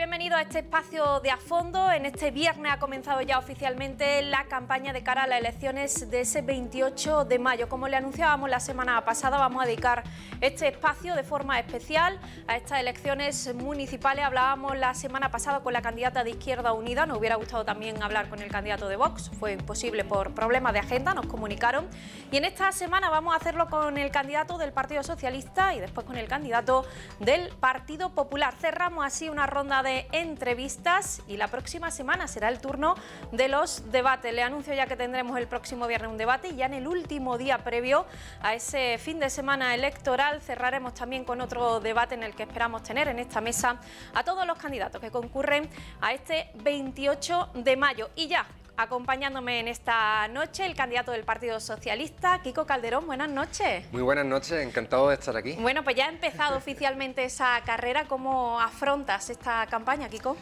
bienvenido a este espacio de a fondo. En este viernes ha comenzado ya oficialmente la campaña de cara a las elecciones de ese 28 de mayo. Como le anunciábamos la semana pasada, vamos a dedicar este espacio de forma especial a estas elecciones municipales. Hablábamos la semana pasada con la candidata de Izquierda Unida, nos hubiera gustado también hablar con el candidato de Vox, fue imposible por problemas de agenda, nos comunicaron. Y en esta semana vamos a hacerlo con el candidato del Partido Socialista y después con el candidato del Partido Popular. Cerramos así una ronda de entrevistas y la próxima semana será el turno de los debates. Le anuncio ya que tendremos el próximo viernes un debate y ya en el último día previo a ese fin de semana electoral cerraremos también con otro debate en el que esperamos tener en esta mesa a todos los candidatos que concurren a este 28 de mayo. Y ya Acompañándome en esta noche el candidato del Partido Socialista, Kiko Calderón. Buenas noches. Muy buenas noches, encantado de estar aquí. Bueno, pues ya ha empezado oficialmente esa carrera. ¿Cómo afrontas esta campaña, Kiko?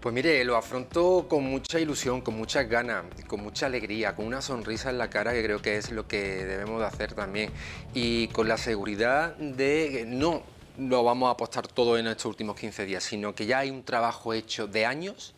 Pues mire, lo afronto con mucha ilusión, con muchas ganas, con mucha alegría, con una sonrisa en la cara que creo que es lo que debemos hacer también y con la seguridad de que no lo vamos a apostar todo en estos últimos 15 días, sino que ya hay un trabajo hecho de años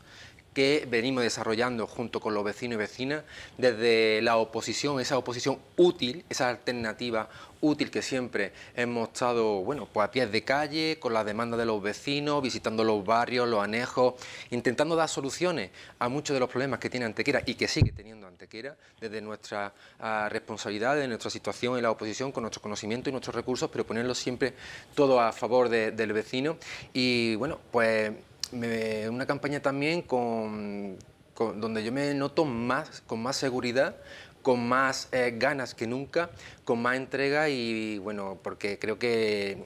que venimos desarrollando junto con los vecinos y vecinas desde la oposición, esa oposición útil, esa alternativa útil que siempre hemos estado bueno, pues a pies de calle, con las demandas de los vecinos, visitando los barrios, los anejos, intentando dar soluciones a muchos de los problemas que tiene Antequera y que sigue teniendo Antequera desde nuestra ah, responsabilidad, de nuestra situación en la oposición, con nuestro conocimiento y nuestros recursos, pero ponerlo siempre todo a favor del vecino. Y bueno, pues una campaña también con, donde yo me noto más, con más seguridad, con más eh, ganas que nunca, con más entrega y bueno, porque creo que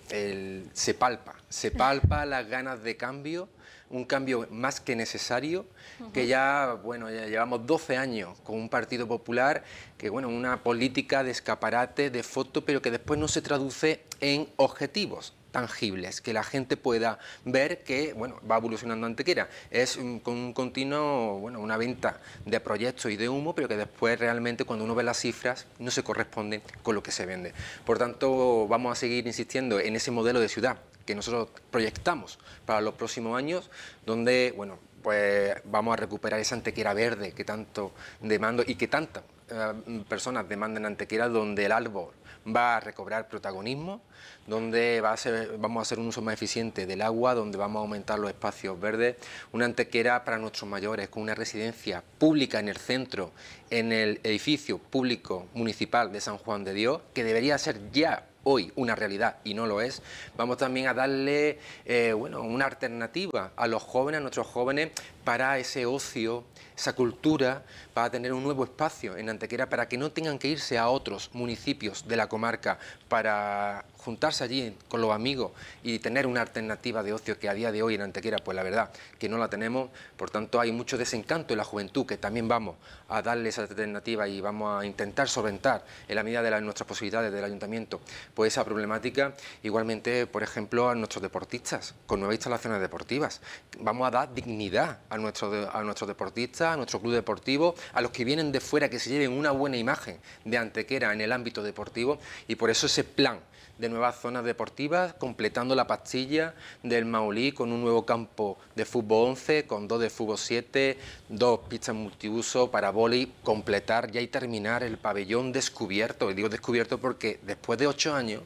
se palpa, se palpa las ganas de cambio, un cambio más que necesario, que ya, bueno, ya llevamos 12 años con un Partido Popular, que bueno, una política de escaparate, de foto, pero que después no se traduce en objetivos, tangibles, que la gente pueda ver que bueno, va evolucionando Antequera. Es un, un continuo, bueno, una venta de proyectos y de humo, pero que después realmente cuando uno ve las cifras no se corresponde con lo que se vende. Por tanto, vamos a seguir insistiendo en ese modelo de ciudad que nosotros proyectamos para los próximos años, donde, bueno, pues vamos a recuperar esa antequera verde que tanto demando y que tantas eh, personas demandan antequera, donde el árbol va a recobrar protagonismo, donde va a ser, vamos a hacer un uso más eficiente del agua, donde vamos a aumentar los espacios verdes, una antequera para nuestros mayores, con una residencia pública en el centro, en el edificio público municipal de San Juan de Dios, que debería ser ya hoy una realidad y no lo es, vamos también a darle eh, bueno, una alternativa a los jóvenes, a nuestros jóvenes, para ese ocio, esa cultura, va a tener un nuevo espacio en Antequera para que no tengan que irse a otros municipios de la comarca para juntarse allí con los amigos y tener una alternativa de ocio que a día de hoy en Antequera, pues la verdad que no la tenemos, por tanto hay mucho desencanto en la juventud que también vamos a darle esa alternativa y vamos a intentar solventar en la medida de nuestras posibilidades del ayuntamiento pues esa problemática, igualmente por ejemplo a nuestros deportistas con nuevas instalaciones deportivas, vamos a dar dignidad a a nuestros deportistas, a nuestro club deportivo a los que vienen de fuera, que se lleven una buena imagen de Antequera en el ámbito deportivo y por eso ese plan de nuevas zonas deportivas, completando la pastilla del Maulí con un nuevo campo de fútbol 11, con dos de fútbol 7, dos pistas multiuso para vóley, completar ya y terminar el pabellón descubierto. Y digo descubierto porque después de ocho años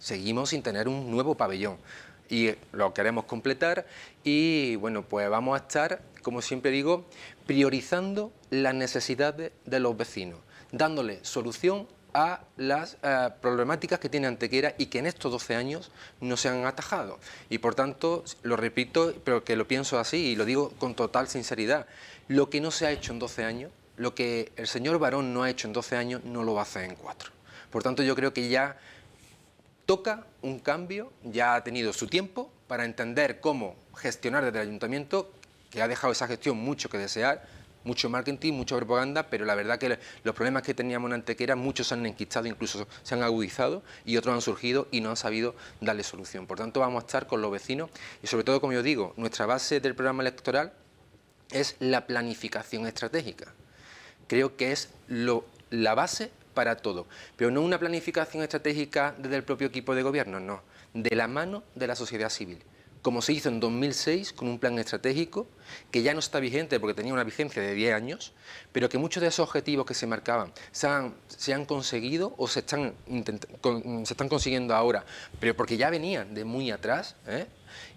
seguimos sin tener un nuevo pabellón y lo queremos completar y bueno, pues vamos a estar, como siempre digo, priorizando las necesidades de los vecinos, dándole solución a las eh, problemáticas que tiene Antequera y que en estos 12 años no se han atajado. Y por tanto, lo repito, pero que lo pienso así y lo digo con total sinceridad, lo que no se ha hecho en 12 años, lo que el señor Barón no ha hecho en 12 años, no lo va a hacer en 4. Por tanto, yo creo que ya toca un cambio, ya ha tenido su tiempo para entender cómo gestionar desde el ayuntamiento que ha dejado esa gestión mucho que desear, mucho marketing, mucha propaganda, pero la verdad que los problemas que teníamos en Antequera, muchos se han enquistado, incluso se han agudizado y otros han surgido y no han sabido darle solución. Por tanto, vamos a estar con los vecinos y sobre todo, como yo digo, nuestra base del programa electoral es la planificación estratégica. Creo que es la base para todo, pero no una planificación estratégica desde el propio equipo de gobierno, no, de la mano de la sociedad civil como se hizo en 2006 con un plan estratégico que ya no está vigente porque tenía una vigencia de 10 años, pero que muchos de esos objetivos que se marcaban se han, conseguido o se están, se están consiguiendo ahora, pero porque ya venían de muy atrás. ¿eh?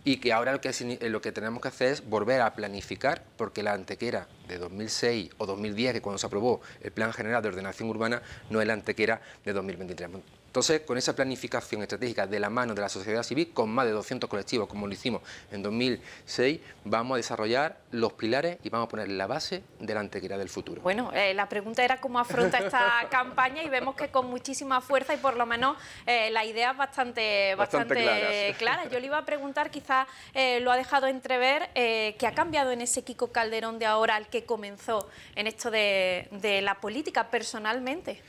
y que ahora lo que, eh, lo que tenemos que hacer es volver a planificar, porque la antequera de 2006 o 2010, que cuando se aprobó el Plan General de Ordenación Urbana, no es la antequera de 2023. Entonces, con esa planificación estratégica de la mano de la sociedad civil, con más de 200 colectivos, como lo hicimos en 2006, vamos a desarrollar los pilares y vamos a poner la base de la antequera del futuro. Bueno, eh, la pregunta era cómo afronta esta campaña y vemos que con muchísima fuerza y por lo menos eh, la idea es bastante, bastante, clara. Yo le iba a preguntar quizás eh, lo ha dejado entrever, eh, que ha cambiado en ese Kiko Calderón de ahora al que comenzó en esto de, la política personalmente?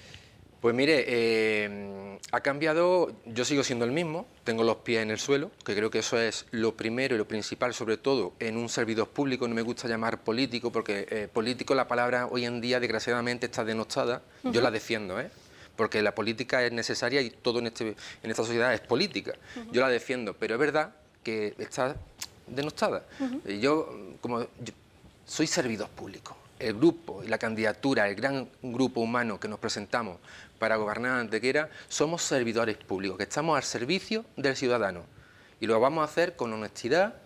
Pues mire, eh, ha cambiado, yo sigo siendo el mismo, tengo los pies en el suelo, que creo que eso es lo primero y lo principal, sobre todo en un servidor público, no me gusta llamar político, porque eh, político la palabra hoy en día desgraciadamente está denostada, yo la defiendo, ¿eh? porque la política es necesaria y todo en, este, esta sociedad es política, yo la defiendo, pero es verdad que está denostada. Yo, como soy servidor público, el grupo y la candidatura, el gran grupo humano que nos presentamos para gobernar Antequera, somos servidores públicos, que estamos al servicio del ciudadano. Y lo vamos a hacer con honestidad,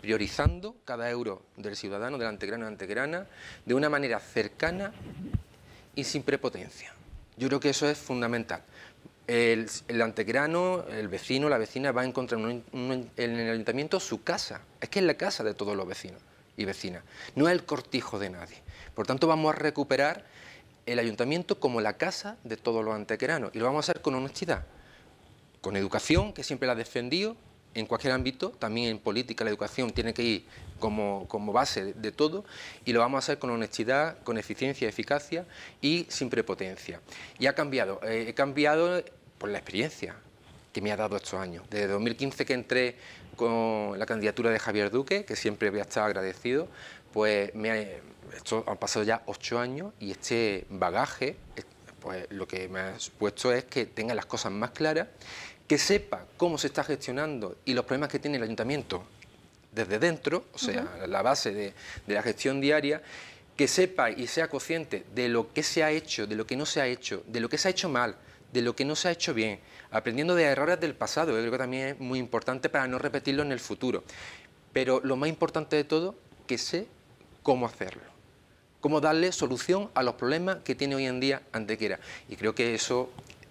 priorizando cada euro del ciudadano, del Antegrano y Antegrana, de una manera cercana y sin prepotencia. Yo creo que eso es fundamental el, antequerano, antegrano, el vecino, la vecina va a encontrar en el ayuntamiento su casa. Es que es la casa de todos los vecinos y vecinas, no es el cortijo de nadie. Por tanto, vamos a recuperar el ayuntamiento como la casa de todos los antequeranos y lo vamos a hacer con honestidad, con educación, que siempre la ha defendido en cualquier ámbito, también en política la educación tiene que ir como, base de todo y lo vamos a hacer con honestidad, con eficiencia, eficacia y sin prepotencia. Y ha cambiado, eh, he cambiado por la experiencia que me ha dado estos años. Desde 2015 que entré con la candidatura de Javier Duque, que siempre había a estar agradecido, pues me ha, esto, han pasado ya ocho años y este bagaje, pues lo que me ha supuesto es que tenga las cosas más claras, que sepa cómo se está gestionando y los problemas que tiene el ayuntamiento desde dentro, o sea, la base de la gestión diaria, que sepa y sea consciente de lo que se ha hecho, de lo que no se ha hecho, de lo que se ha hecho mal, de lo que no se ha hecho bien, aprendiendo de errores del pasado. Yo creo que también es muy importante para no repetirlo en el futuro. Pero lo más importante de todo, que sé cómo hacerlo, cómo darle solución a los problemas que tiene hoy en día Antequera. Y creo que eso,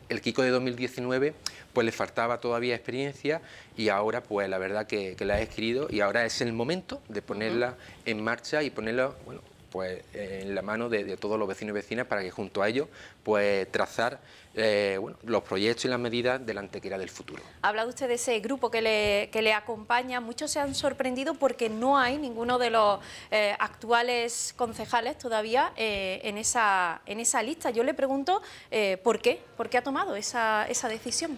el Kiko de 2019, pues le faltaba todavía experiencia y ahora, pues la verdad que, la he escrito y ahora es el momento de ponerla en marcha y ponerla, bueno, pues en la mano de, de todos los vecinos y vecinas para que junto a ellos, pues trazar eh, bueno, los proyectos y las medidas de la antequera del futuro. Ha hablado usted de ese grupo que le, acompaña. Muchos se han sorprendido porque no hay ninguno de los eh, actuales concejales todavía eh, en, esa, lista. Yo le pregunto por qué, por qué ha tomado esa, decisión.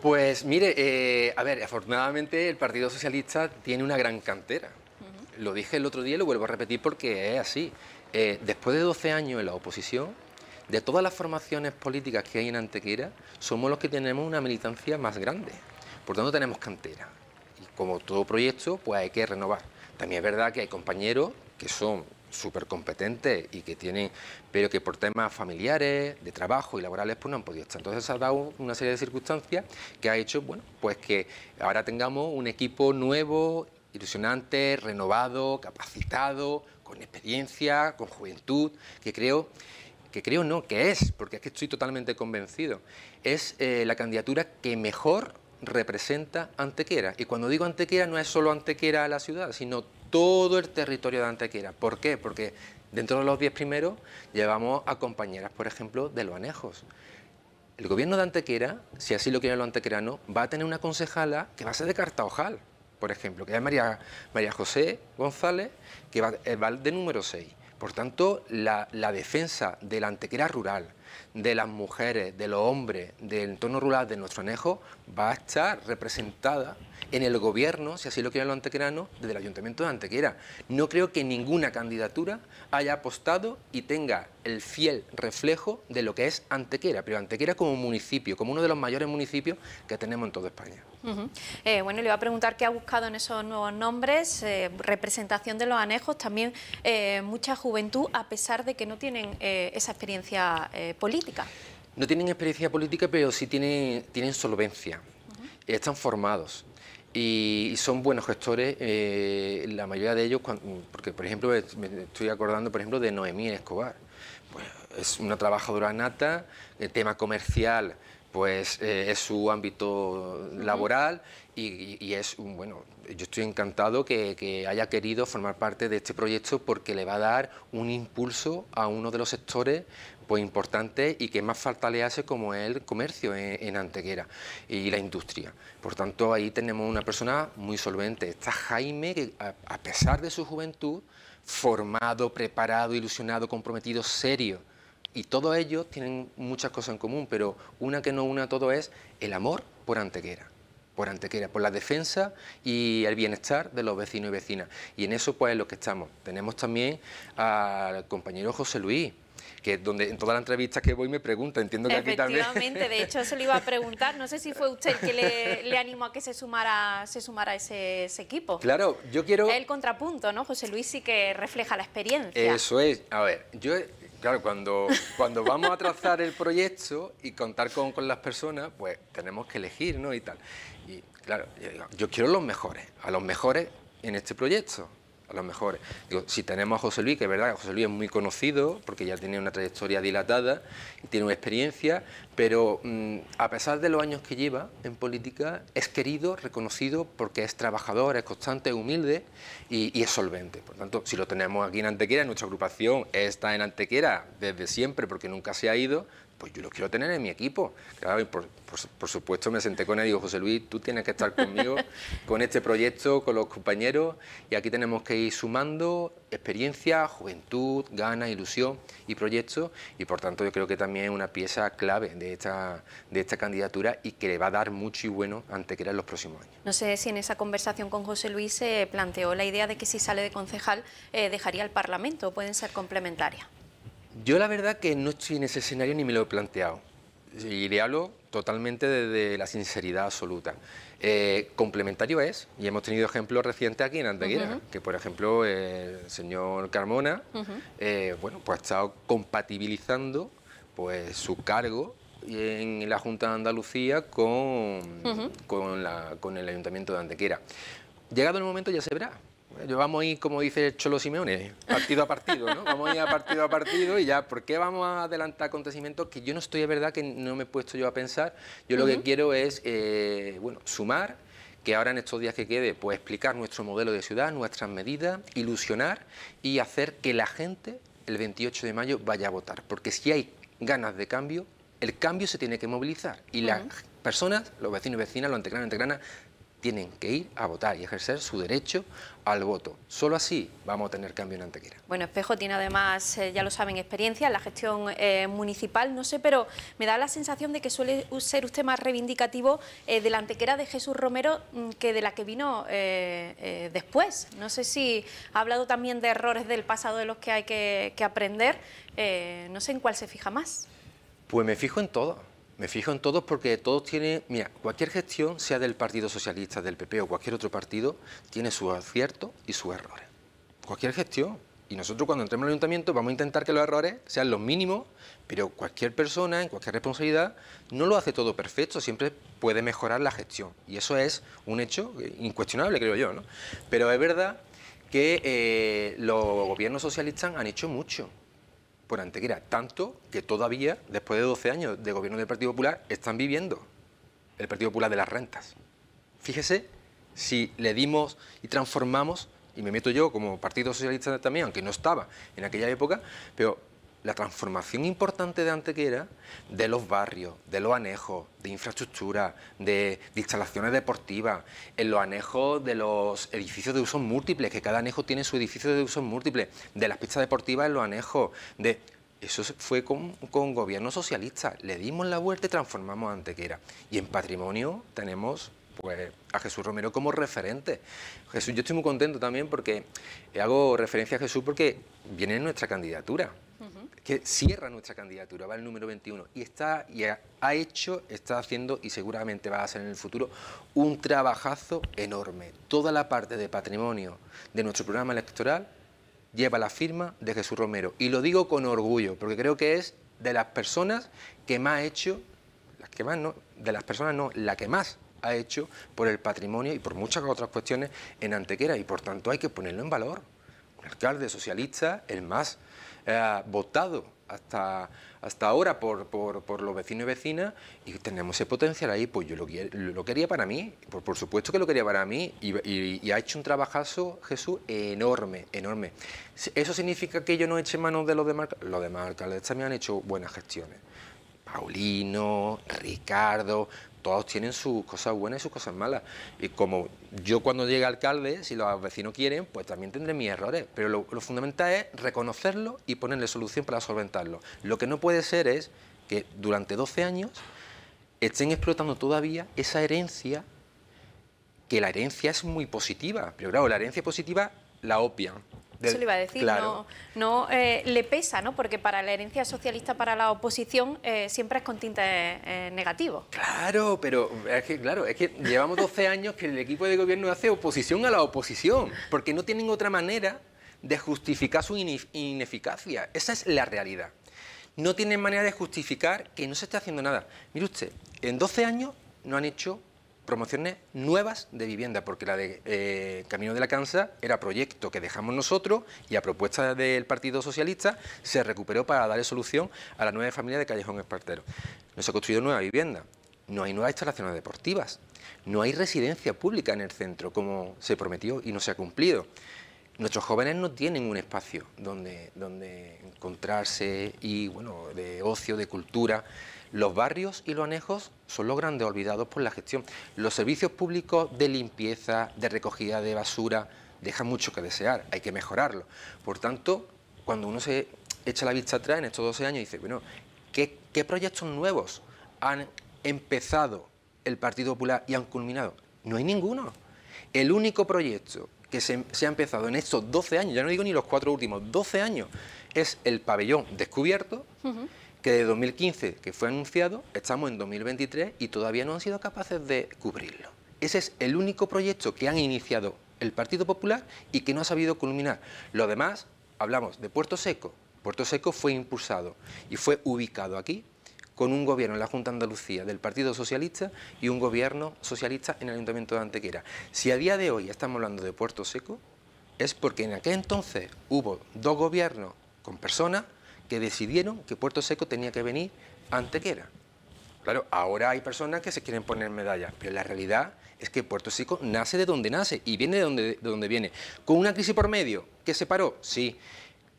Pues mire, a ver, afortunadamente el Partido Socialista tiene una gran cantera. Lo dije el otro día y lo vuelvo a repetir porque es así. después de 12 años en la oposición, de todas las formaciones políticas que hay en Antequera, somos los que tenemos una militancia más grande. Por tanto, tenemos cantera. Y como todo proyecto, pues hay que renovar. También es verdad que hay compañeros que son súper competentes y que tienen, pero que por temas familiares, de trabajo y laborales, pues no han podido estar. Entonces se ha dado una serie de circunstancias que ha hecho, bueno, pues que ahora tengamos un equipo nuevo, ilusionante, renovado, capacitado, con experiencia, con juventud, que creo que creo no, que es, porque es que estoy totalmente convencido, es eh, la candidatura que mejor representa Antequera. Y cuando digo Antequera no es solo Antequera a la ciudad, sino todo el territorio de Antequera. ¿Por qué? Porque dentro de los 10 primeros llevamos a compañeras, por ejemplo, de los anejos. El gobierno de Antequera, si así lo quieren los antequeranos, va a tener una concejala que va a ser de Cartaojal, por ejemplo, que es María, José González, que va, eh, va de número 6. Por tanto, la, defensa de la antequera rural, de las mujeres, de los hombres, del entorno rural de nuestro anejo, va a estar representada en el gobierno, si así lo quieren los antequeranos, desde el Ayuntamiento de Antequera. No creo que ninguna candidatura haya apostado y tenga el fiel reflejo de lo que es Antequera, pero Antequera como municipio, como uno de los mayores municipios que tenemos en toda España. Eh, bueno, le iba a preguntar qué ha buscado en esos nuevos nombres, eh, representación de los anejos, también eh, mucha juventud, a pesar de que no tienen esa experiencia política. No tienen experiencia política, pero sí tienen, solvencia, están formados y, son buenos gestores, eh, la mayoría de ellos, porque por ejemplo me estoy acordando por ejemplo de Noemí Escobar, pues, es una trabajadora nata, el eh, tema comercial pues eh, es su ámbito laboral y, es, bueno, yo estoy encantado que, haya querido formar parte de este proyecto porque le va a dar un impulso a uno de los sectores pues importante y que más falta le hace como el comercio en, Anteguera y la industria. Por tanto, ahí tenemos una persona muy solvente. Está Jaime, que a, pesar de su juventud, formado, preparado, ilusionado, comprometido, serio. Y todos ellos tienen muchas cosas en común, pero una que no una a todo es el amor por Anteguera, por Antequera, por la defensa y el bienestar de los vecinos y vecinas. Y en eso pues es lo que estamos. Tenemos también al compañero José Luis, que donde en todas las entrevistas que voy me pregunta, entiendo que aquí también. Efectivamente, de hecho, se lo iba a preguntar, no sé si fue usted el que le, animó a que se sumara, se sumara ese, equipo. Claro, yo quiero... El contrapunto, ¿no? José Luis sí que refleja la experiencia. Eso es, a ver, yo Claro, cuando, cuando vamos a trazar el proyecto y contar con, con, las personas, pues tenemos que elegir, ¿no? Y tal. Y claro, yo, yo, quiero los mejores, a los mejores en este proyecto a lo mejor, si tenemos a José Luis, que es verdad que José Luis es muy conocido, porque ya tiene una trayectoria dilatada, tiene una experiencia, pero mm, a pesar de los años que lleva en política, es querido, reconocido, porque es trabajador, es constante, es humilde y, es solvente. Por tanto, si lo tenemos aquí en Antequera, nuestra agrupación está en Antequera desde siempre, porque nunca se ha ido, pues yo los quiero tener en mi equipo. por, supuesto me senté con él y digo, José Luis, tú tienes que estar conmigo, con este proyecto, con los compañeros, y aquí tenemos que ir sumando experiencia, juventud, ganas, ilusión y proyectos, y por tanto yo creo que también es una pieza clave de esta, de esta candidatura y que le va a dar mucho y bueno ante que era en los próximos años. No sé si en esa conversación con José Luis se planteó la idea de que si sale de concejal eh, dejaría el Parlamento, pueden ser complementarias. Yo la verdad que no estoy en ese escenario ni me lo he planteado. Y le hablo totalmente desde la sinceridad absoluta. Eh, complementario es, y hemos tenido ejemplos recientes aquí en Antequera, que por ejemplo eh, el señor Carmona, eh, bueno, pues ha estado compatibilizando pues su cargo en la Junta de Andalucía con, con el Ayuntamiento de Antequera. Llegado el momento ya se verá, yo vamos a ir, como dice Cholo Simeone, partido a partido, ¿no? Vamos a ir a partido a partido y ya, ¿por qué vamos a adelantar acontecimientos que yo no estoy, es verdad, que no me he puesto yo a pensar? Yo lo que quiero es, eh, bueno, sumar, que ahora en estos días que quede, pues explicar nuestro modelo de ciudad, nuestras medidas, ilusionar y hacer que la gente el 28 de mayo vaya a votar. Porque si hay ganas de cambio, el cambio se tiene que movilizar y las personas, los vecinos y vecinas, los antegranas y antegranas, tienen que ir a votar y ejercer su derecho al voto. Solo así vamos a tener cambio en Antequera. Bueno, Espejo tiene además, eh, ya lo saben, experiencia en la gestión eh, municipal, no sé, pero me da la sensación de que suele ser usted más reivindicativo eh, de la Antequera de Jesús Romero mm, que de la que vino después. No sé si ha hablado también de errores del pasado de los que hay que, que aprender, no sé en cuál se fija más. Pues me fijo en todo me fijo en todos porque todos tienen, mira, cualquier gestión, sea del Partido Socialista, del PP o cualquier otro partido, tiene sus aciertos y sus errores. Cualquier gestión. Y nosotros cuando entremos al ayuntamiento vamos a intentar que los errores sean los mínimos, pero cualquier persona, en cualquier responsabilidad, no lo hace todo perfecto, siempre puede mejorar la gestión. Y eso es un hecho incuestionable, creo yo. ¿no? Pero es verdad que eh, los gobiernos socialistas han hecho mucho por Antequera, tanto que todavía, después de 12 años de gobierno del Partido Popular, están viviendo el Partido Popular de las rentas. Fíjese si le dimos y transformamos, y me meto yo como Partido Socialista también, aunque no estaba en aquella época, pero la transformación importante de Antequera, de los barrios, de los anejos, de infraestructura, de, instalaciones deportivas, en los anejos de los edificios de uso múltiples, que cada anejo tiene su edificio de uso múltiple... de las pistas deportivas en los anejos, de... Eso fue con, gobierno socialista. Le dimos la vuelta y transformamos Antequera. Y en patrimonio tenemos pues a Jesús Romero como referente. Jesús, yo estoy muy contento también porque hago referencia a Jesús porque viene en nuestra candidatura que cierra nuestra candidatura, va el número 21 y está ha, hecho, está haciendo y seguramente va a hacer en el futuro un trabajazo enorme. Toda la parte de patrimonio de nuestro programa electoral lleva la firma de Jesús Romero y lo digo con orgullo porque creo que es de las personas que más ha hecho, las que más no, de las personas no, la que más ha hecho por el patrimonio y por muchas otras cuestiones en Antequera y por tanto hay que ponerlo en valor. Un alcalde socialista, el más votado hasta, hasta ahora por, los vecinos y vecinas y tenemos ese potencial ahí, pues yo lo, quería para mí, por, supuesto que lo quería para mí y, ha hecho un trabajazo Jesús enorme, enorme. ¿Eso significa que yo no eche manos de los demás? Los demás alcaldes también han hecho buenas gestiones. Paulino, Ricardo, todos tienen sus cosas buenas y sus cosas malas. Y como yo cuando llegue alcalde, si los vecinos quieren, pues también tendré mis errores. Pero lo, lo fundamental es reconocerlo y ponerle solución para solventarlo. Lo que no puede ser es que durante 12 años estén explotando todavía esa herencia, que la herencia es muy positiva. Pero claro, la herencia positiva la opian. Eso le iba a decir, no, eh, le pesa, ¿no? Porque para la herencia socialista, para la oposición, eh, siempre es con tintes eh, negativos. Claro, pero es que, claro, es que llevamos 12 años que el equipo de gobierno hace oposición a la oposición, porque no tienen otra manera de justificar su ineficacia. Esa es la realidad. No tienen manera de justificar que no se esté haciendo nada. Mire usted, en 12 años no han hecho promociones nuevas de vivienda, porque la de eh, Camino de la Cansa era proyecto que dejamos nosotros y a propuesta del Partido Socialista se recuperó para darle solución a las nueve familia de Callejón Espartero. No se ha construido nueva vivienda, no hay nuevas instalaciones deportivas, no hay residencia pública en el centro como se prometió y no se ha cumplido. Nuestros jóvenes no tienen un espacio donde, donde encontrarse y, bueno, de ocio, de cultura. Los barrios y los anejos son los grandes olvidados por la gestión. Los servicios públicos de limpieza, de recogida de basura, dejan mucho que desear, hay que mejorarlo. Por tanto, cuando uno se echa la vista atrás en estos 12 años y dice, bueno, ¿qué, proyectos nuevos han empezado el Partido Popular y han culminado? No hay ninguno. El único proyecto que se, ha empezado en estos 12 años, ya no digo ni los cuatro últimos, 12 años, es el pabellón descubierto que de 2015, que fue anunciado, estamos en 2023 y todavía no han sido capaces de cubrirlo. Ese es el único proyecto que han iniciado el Partido Popular y que no ha sabido culminar. Lo demás, hablamos de Puerto Seco. Puerto Seco fue impulsado y fue ubicado aquí con un gobierno en la Junta de Andalucía del Partido Socialista y un gobierno socialista en el Ayuntamiento de Antequera. Si a día de hoy estamos hablando de Puerto Seco, es porque en aquel entonces hubo dos gobiernos con personas que decidieron que Puerto Seco tenía que venir antes que era. Claro, ahora hay personas que se quieren poner medallas, pero la realidad es que Puerto Seco nace de donde nace y viene de donde, de donde viene. ¿Con una crisis por medio? ¿Que se paró? Sí.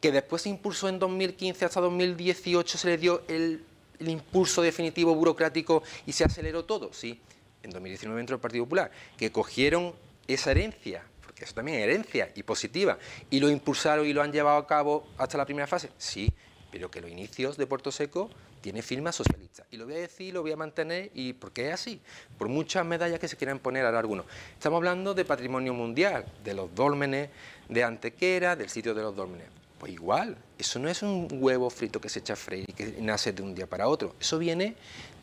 ¿Que después se impulsó en 2015 hasta 2018 se le dio el, el impulso definitivo burocrático y se aceleró todo? Sí. En 2019 entró el Partido Popular, que cogieron esa herencia porque eso también es herencia y positiva. ¿Y lo impulsaron y lo han llevado a cabo hasta la primera fase? Sí, pero que los inicios de Puerto Seco tiene firma socialista. Y lo voy a decir, lo voy a mantener, y porque es así, por muchas medallas que se quieran poner a algunos. Estamos hablando de patrimonio mundial, de los dólmenes de Antequera, del sitio de los dólmenes. Pues igual, eso no es un huevo frito que se echa a freír y que nace de un día para otro. Eso viene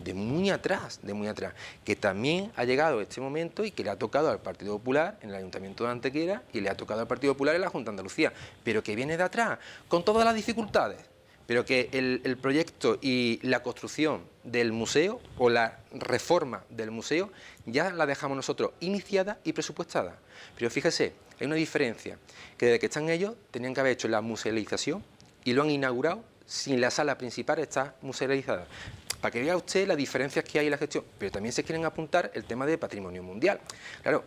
de muy atrás, de muy atrás, que también ha llegado este momento y que le ha tocado al Partido Popular en el Ayuntamiento de Antequera y le ha tocado al Partido Popular en la Junta de Andalucía, pero que viene de atrás, con todas las dificultades pero que el, proyecto y la construcción del museo o la reforma del museo ya la dejamos nosotros iniciada y presupuestada. Pero fíjese, hay una diferencia, que desde que están ellos tenían que haber hecho la musealización y lo han inaugurado sin la sala principal estar musealizada. Para que vea usted las diferencias que hay en la gestión, pero también se quieren apuntar el tema de patrimonio mundial. Claro,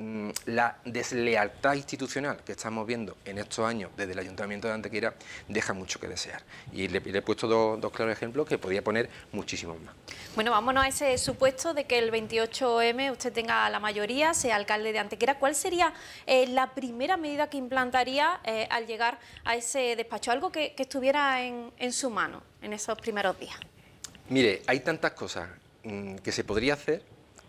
Mm, la deslealtad institucional que estamos viendo en estos años desde el Ayuntamiento de Antequera deja mucho que desear. Y le, he puesto dos, claros ejemplos que podría poner muchísimos más. Bueno, vámonos a ese supuesto de que el 28M usted tenga la mayoría, sea alcalde de Antequera. ¿Cuál sería eh, la primera medida que implantaría eh, al llegar a ese despacho? Algo que, estuviera en, su mano en esos primeros días. Mire, hay tantas cosas mm, que se podría hacer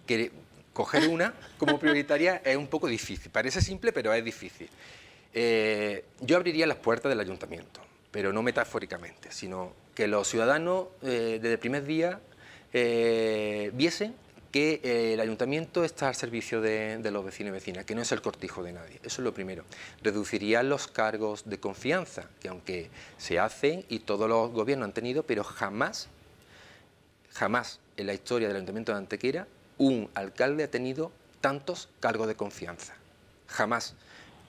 que coger una como prioritaria es un poco difícil. Parece simple, pero es difícil. Eh, yo abriría las puertas del ayuntamiento, pero no metafóricamente, sino que los ciudadanos eh, desde el primer día eh, viesen que el ayuntamiento está al servicio de, de, los vecinos y vecinas, que no es el cortijo de nadie. Eso es lo primero. Reduciría los cargos de confianza, que aunque se hacen y todos los gobiernos han tenido, pero jamás, jamás en la historia del ayuntamiento de Antequera un alcalde ha tenido tantos cargos de confianza. Jamás.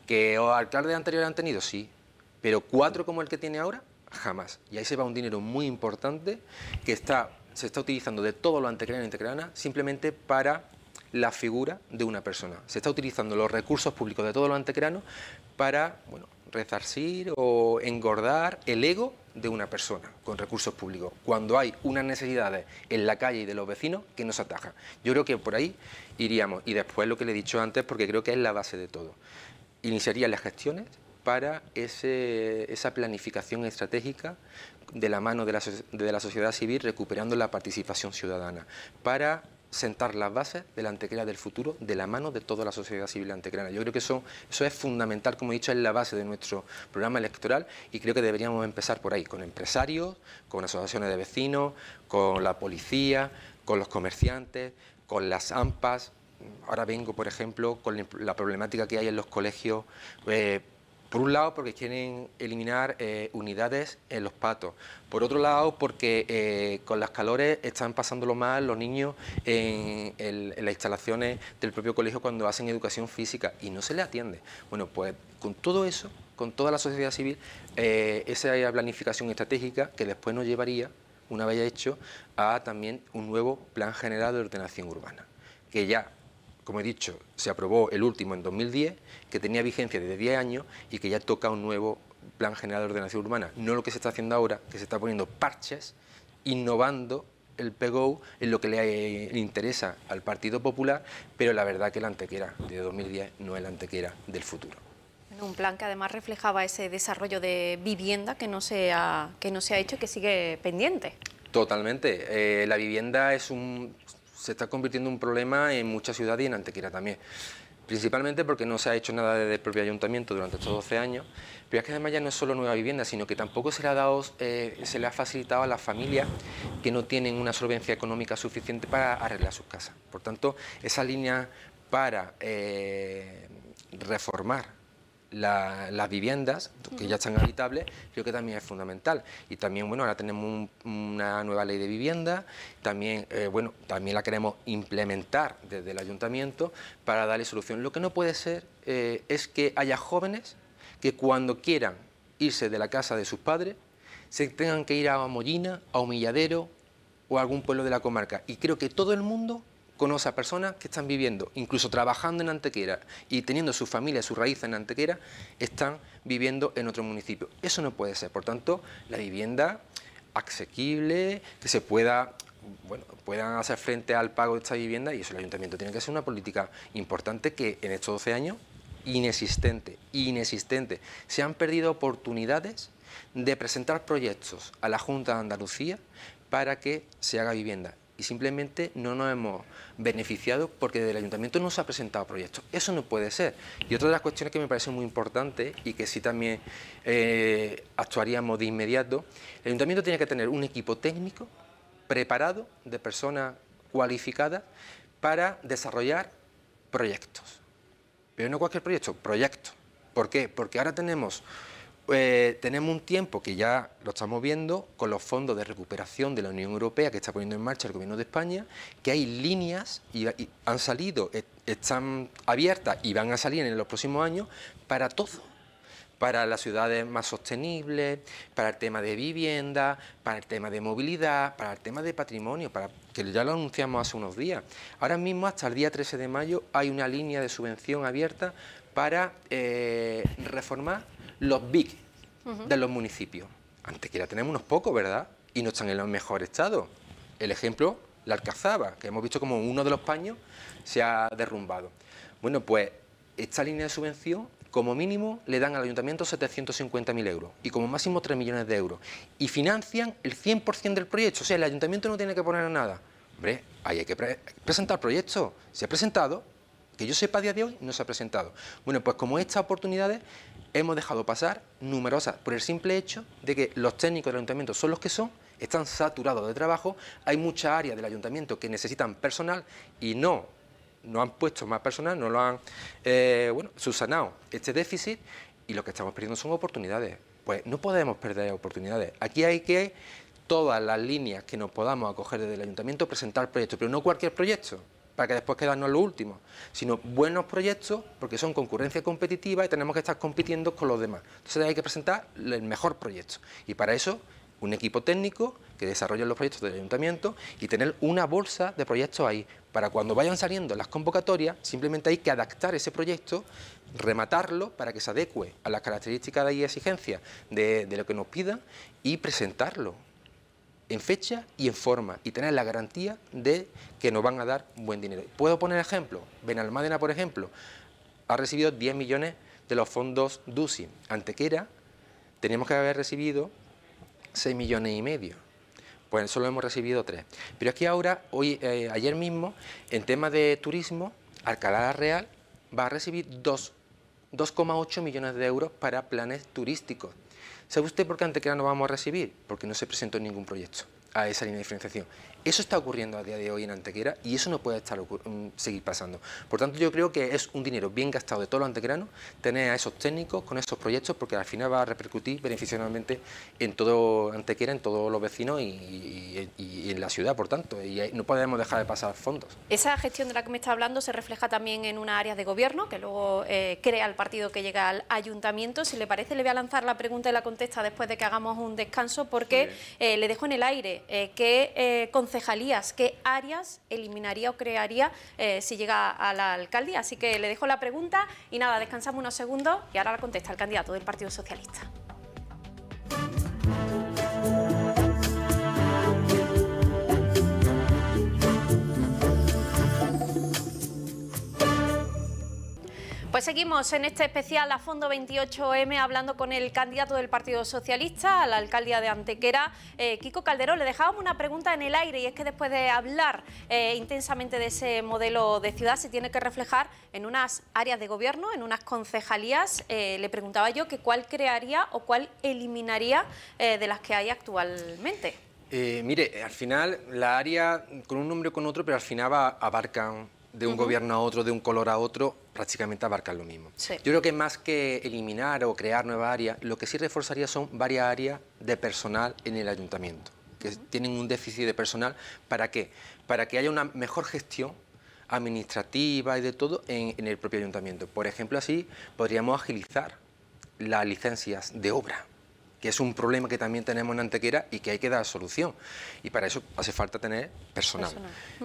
¿Que los alcaldes anteriores han tenido? Sí. Pero cuatro como el que tiene ahora, jamás. Y ahí se va un dinero muy importante que está, se está utilizando de todo lo antecreano y antecrana. simplemente para la figura de una persona. Se está utilizando los recursos públicos de todo lo antecreano para bueno, rezarcir o engordar el ego de una persona con recursos públicos, cuando hay unas necesidades en la calle y de los vecinos que nos atajan. Yo creo que por ahí iríamos. Y después lo que le he dicho antes, porque creo que es la base de todo. Iniciaría las gestiones para esa planificación estratégica de la mano de la, de la sociedad civil, recuperando la participación ciudadana, para sentar las bases de la antequera del futuro de la mano de toda la sociedad civil antecreana. Yo creo que eso, eso es fundamental, como he dicho, es la base de nuestro programa electoral y creo que deberíamos empezar por ahí, con empresarios, con asociaciones de vecinos, con la policía, con los comerciantes, con las AMPAs. Ahora vengo, por ejemplo, con la problemática que hay en los colegios. Eh, por un lado, porque quieren eliminar eh, unidades en los patos. Por otro lado, porque eh, con las calores están pasándolo mal los niños en, las instalaciones del propio colegio cuando hacen educación física y no se les atiende. Bueno, pues con todo eso, con toda la sociedad civil, eh, esa planificación estratégica que después nos llevaría, una vez hecho, a también un nuevo plan general de ordenación urbana, que ya como he dicho, se aprobó el último en 2010, que tenía vigencia desde 10 años y que ya toca un nuevo Plan General de Ordenación Urbana. No lo que se está haciendo ahora, que se está poniendo parches, innovando el PGO en lo que eh, le interesa al Partido Popular, pero la verdad que la antequera de 2010 no es la antequera del futuro. Un plan que además reflejaba ese desarrollo de vivienda que no se ha, que no se ha hecho y que sigue pendiente. Totalmente. Eh, la vivienda es un se está convirtiendo un problema en muchas ciudades y en Antequera también. Principalmente porque no se ha hecho nada desde el propio ayuntamiento durante estos 12 años, pero es que además ya no es solo nueva vivienda, sino que tampoco se le ha, dado, eh, se le ha facilitado a las familias que no tienen una solvencia económica suficiente para arreglar sus casas. Por tanto, esa línea para eh, reformar las viviendas que ya están habitables, creo que también es fundamental. Y también, bueno, ahora tenemos una nueva ley de vivienda, también, eh, bueno, también la queremos implementar desde el ayuntamiento para darle solución. Lo que no puede ser eh, es que haya jóvenes que cuando quieran irse de la casa de sus padres, se tengan que ir a Mollina, a Humilladero o a algún pueblo de la comarca. Y creo que todo el mundo ...con a personas que están viviendo, incluso trabajando en Antequera y teniendo su familia, su raíz en Antequera, están viviendo en otro municipio. Eso no puede ser. Por tanto, la vivienda asequible, que se pueda bueno, puedan hacer frente al pago de esta vivienda y eso el ayuntamiento tiene que hacer una política importante que en estos 12 años inexistente, inexistente. Se han perdido oportunidades de presentar proyectos a la Junta de Andalucía para que se haga vivienda y simplemente no nos hemos beneficiado porque del ayuntamiento no se ha presentado proyectos. Eso no puede ser. Y otra de las cuestiones que me parece muy importante y que sí también eh, actuaríamos de inmediato, el ayuntamiento tiene que tener un equipo técnico preparado de personas cualificadas para desarrollar proyectos. Pero no cualquier proyecto, proyecto ¿Por qué? Porque ahora tenemos eh, tenemos un tiempo que ya lo estamos viendo con los fondos de recuperación de la Unión Europea que está poniendo en marcha el Gobierno de España, que hay líneas y, han salido, están abiertas y van a salir en los próximos años para todo para las ciudades más sostenibles, para el tema de vivienda, para el tema de movilidad, para el tema de patrimonio, para que ya lo anunciamos hace unos días. Ahora mismo, hasta el día 13 de mayo, hay una línea de subvención abierta para eh, reformar los BIC de los municipios. Antes que ya tenemos unos pocos, ¿verdad? Y no están en el mejor estado. El ejemplo, la Alcazaba, que hemos visto como uno de los paños se ha derrumbado. Bueno, pues esta línea de subvención como mínimo le dan al ayuntamiento 750.000 euros y como máximo 3 millones de euros. Y financian el 100% del proyecto, o sea, el ayuntamiento no tiene que poner nada. Hombre, ahí hay que presentar proyectos. Se ha presentado, que yo sepa a día de hoy no se ha presentado. Bueno, pues como estas oportunidades hemos dejado pasar numerosas por el simple hecho de que los técnicos del ayuntamiento son los que son, están saturados de trabajo, hay muchas áreas del ayuntamiento que necesitan personal y no no han puesto más personal, no lo han eh, bueno, subsanado este déficit y lo que estamos perdiendo son oportunidades. Pues no podemos perder oportunidades. Aquí hay que todas las líneas que nos podamos acoger desde el ayuntamiento presentar proyectos, pero no cualquier proyecto para que después quedarnos los últimos, sino buenos proyectos porque son concurrencia competitiva y tenemos que estar compitiendo con los demás. Entonces hay que presentar el mejor proyecto y para eso un equipo técnico que desarrolle los proyectos del ayuntamiento y tener una bolsa de proyectos ahí para cuando vayan saliendo las convocatorias, simplemente hay que adaptar ese proyecto, rematarlo para que se adecue a las características y exigencias de, de lo que nos pidan y presentarlo en fecha y en forma y tener la garantía de que nos van a dar buen dinero. Puedo poner ejemplo, Benalmádena, por ejemplo, ha recibido 10 millones de los fondos DUSI. Antequera teníamos que haber recibido 6 millones y medio. Pues solo hemos recibido 3. Pero es que ahora, hoy, eh, ayer mismo, en tema de turismo, Alcalá Real va a recibir 2,8 millones de euros para planes turísticos. ¿Sabe usted por qué Antequera no vamos a recibir? Porque no se presentó ningún proyecto a esa línea de diferenciación. Eso está ocurriendo a día de hoy en Antequera y eso no puede estar mm, seguir pasando. Por tanto, yo creo que es un dinero bien gastado de todo lo antequeranos tener a esos técnicos con esos proyectos porque al final va a repercutir beneficiosamente en todo Antequera, en todos los vecinos y, en la ciudad, por tanto. Y no podemos dejar de pasar fondos. Esa gestión de la que me está hablando se refleja también en una área de gobierno que luego eh, crea el partido que llega al ayuntamiento. Si le parece, le voy a lanzar la pregunta y la contesta después de que hagamos un descanso porque eh, le dejo en el aire eh, que eh, cejalías qué áreas eliminaría o crearía eh, si llega a la alcaldía. Así que le dejo la pregunta y nada, descansamos unos segundos y ahora la contesta el candidato del Partido Socialista. Pues seguimos en este especial a Fondo 28M hablando con el candidato del Partido Socialista a la alcaldía de Antequera, eh, Kiko Calderón. Le dejábamos una pregunta en el aire y es que después de hablar eh, intensamente de ese modelo de ciudad se tiene que reflejar en unas áreas de gobierno, en unas concejalías. Eh, le preguntaba yo que cuál crearía o cuál eliminaría de las que hay actualmente. mire, al final la área con un nombre o con otro, pero al final abarcan de un gobierno a otro, de un color a otro, prácticamente abarcan lo mismo. Yo creo que más que eliminar o crear nuevas áreas, lo que sí reforzaría son varias áreas de personal en el ayuntamiento, que tienen un déficit de personal. ¿Para qué? Para que haya una mejor gestión administrativa y de todo en, en el propio ayuntamiento. Por ejemplo, así podríamos agilizar las licencias de obra que es un problema que también tenemos en Antequera y que hay que dar solución. Y para eso hace falta tener personal.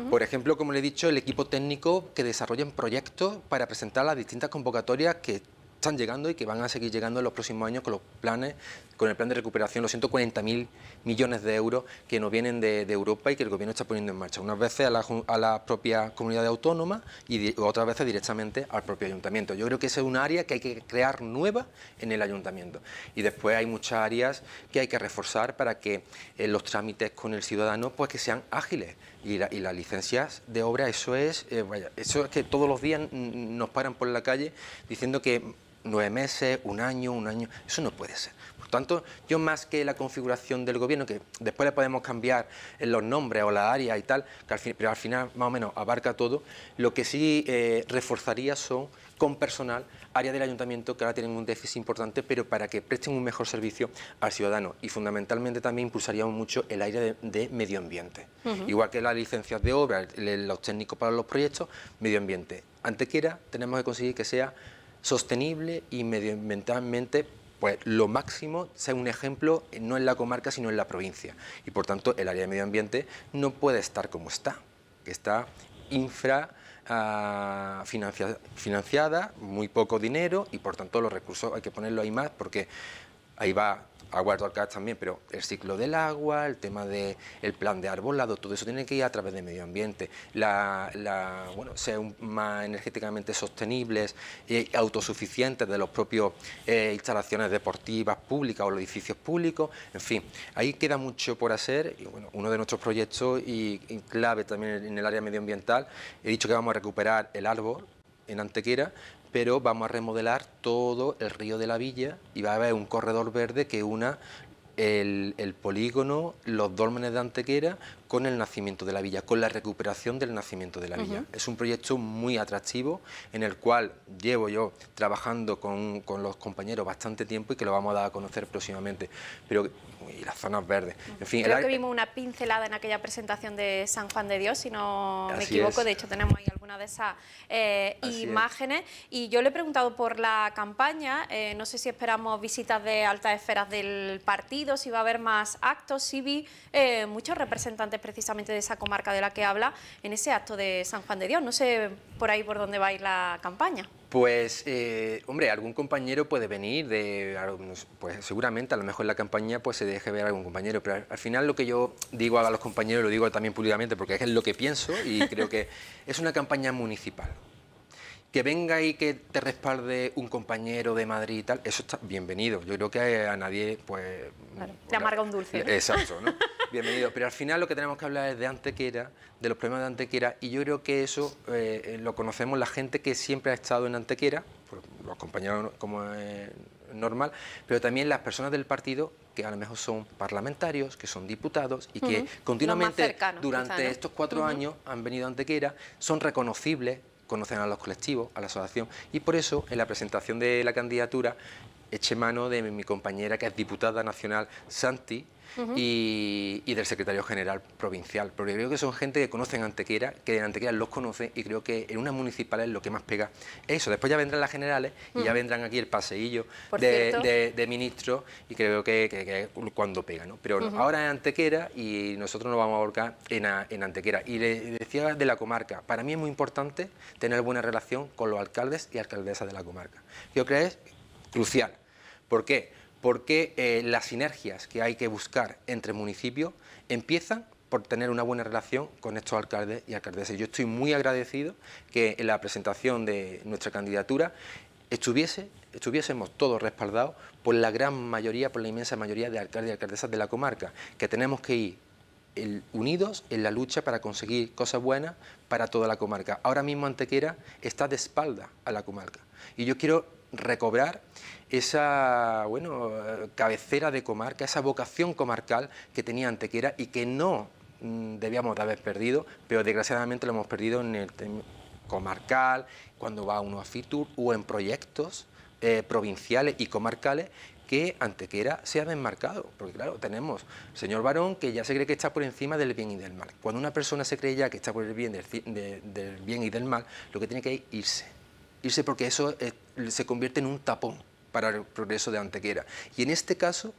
Por ejemplo, como le he dicho, el equipo técnico que desarrollan proyectos para presentar las distintas convocatorias que están llegando y que van a seguir llegando en los próximos años con los planes, con el plan de recuperación, los 140.000 millones de euros que nos vienen de, Europa y que el Gobierno está poniendo en marcha, unas veces a la propia comunidad autónoma... y otras veces directamente al propio ayuntamiento. Yo creo que esa es un área que hay que crear nueva en el ayuntamiento. Y después hay muchas áreas que hay que reforzar para que eh, los trámites con el ciudadano pues que sean ágiles. Y, las licencias de obra, eso es, eh, vaya, eso es que todos los días nos paran por la calle diciendo que nueve meses, un año, un año. Eso no puede ser. Por tanto, yo más que la configuración del gobierno, que después le podemos cambiar los nombres o la área y tal, que al pero al final más o menos abarca todo, lo que sí eh, reforzaría son con personal, áreas del ayuntamiento que ahora tienen un déficit importante, pero para que presten un mejor servicio al ciudadano. Y fundamentalmente también impulsaríamos mucho el área de, medio ambiente. Igual que las licencias de obra, los técnicos para los proyectos, medio ambiente. Antes que tenemos que conseguir que sea sostenible y medioambientalmente pues lo máximo sea un ejemplo no en la comarca sino en la provincia y por tanto el área de medio ambiente no puede estar como está, que está infra ah, financiada, muy poco dinero y por tanto los recursos hay que ponerlo ahí más porque ahí va aguas alcaldes también, pero el ciclo del agua, el tema del el plan de arbolado, todo eso tiene que ir a través del medio ambiente. La, bueno, ser más energéticamente sostenibles y autosuficientes de los propios eh, instalaciones deportivas públicas o los edificios públicos, en fin, ahí queda mucho por hacer y bueno, uno de nuestros proyectos y clave también en el área medioambiental, he dicho que vamos a recuperar el árbol en Antequera, pero vamos a remodelar todo el río de la villa y va a haber un corredor verde que una el, polígono, los dólmenes de Antequera con el nacimiento de la villa, con la recuperación del nacimiento de la villa. Es un proyecto muy atractivo en el cual llevo yo trabajando con, los compañeros bastante tiempo y que lo vamos a dar a conocer próximamente. Pero y las zonas verdes. Creo que vimos una pincelada en aquella presentación de San Juan de Dios, si no me equivoco. De hecho, tenemos ahí alguna de esas eh, imágenes. Y yo le he preguntado por la campaña. Eh, no sé si esperamos visitas de altas esferas del partido, si va a haber más actos. Sí vi eh, muchos representantes precisamente de esa comarca de la que habla en ese acto de San Juan de Dios. No sé por ahí por dónde va a ir la campaña. Pues, eh, hombre, algún compañero puede venir, de, pues seguramente, a lo mejor en la campaña pues se deje ver a algún compañero, pero al, final lo que yo digo a los compañeros lo digo también públicamente porque es lo que pienso y creo que es una campaña municipal que venga y que te respalde un compañero de Madrid y tal, eso está bienvenido. Yo creo que a nadie, pues... te amarga un dulce. Exacto, ¿no? bienvenido. Pero al final lo que tenemos que hablar es de Antequera, de los problemas de Antequera, y yo creo que eso eh, eh, lo conocemos la gente que siempre ha estado en Antequera, pues, los compañeros como es normal, pero también las personas del partido que a lo mejor son parlamentarios, que son diputados y que continuamente durante estos cuatro años han venido a Antequera, son reconocibles conocen a los colectivos, a la asociación, y por eso en la presentación de la candidatura eché mano de mi compañera que es diputada nacional Santi y, del secretario general provincial. ...porque creo que son gente que conocen Antequera, que de Antequera los conocen y creo que en unas municipales lo que más pega eso. Después ya vendrán las generales y ya vendrán aquí el paseillo de, ministros y creo que, que, cuando pega. ¿no? Pero ahora en Antequera y nosotros nos vamos a volcar en, en Antequera. Y le decía de la comarca, para mí es muy importante tener buena relación con los alcaldes y alcaldesas de la comarca. Yo creo que es crucial. ¿Por qué? porque eh, las sinergias que hay que buscar entre municipios empiezan por tener una buena relación con estos alcaldes y alcaldesas. Yo estoy muy agradecido que en la presentación de nuestra candidatura estuviésemos todos respaldados por la gran mayoría, por la inmensa mayoría de alcaldes y alcaldesas de la comarca, que tenemos que ir unidos en la lucha para conseguir cosas buenas para toda la comarca. Ahora mismo Antequera está de espalda a la comarca y yo quiero recobrar esa bueno, cabecera de comarca, esa vocación comarcal que tenía Antequera y que no mm, debíamos de haber perdido, pero desgraciadamente lo hemos perdido en el comarcal, cuando va uno a Fitur o en proyectos eh, provinciales y comarcales que Antequera se ha desmarcado, porque claro, tenemos señor Barón que ya se cree que está por encima del bien y del mal. Cuando una persona se cree ya que está por el bien del, bien y del mal, lo que tiene que irse irse porque eso eh, se convierte en un tapón para el progreso de Antequera. Y en este caso,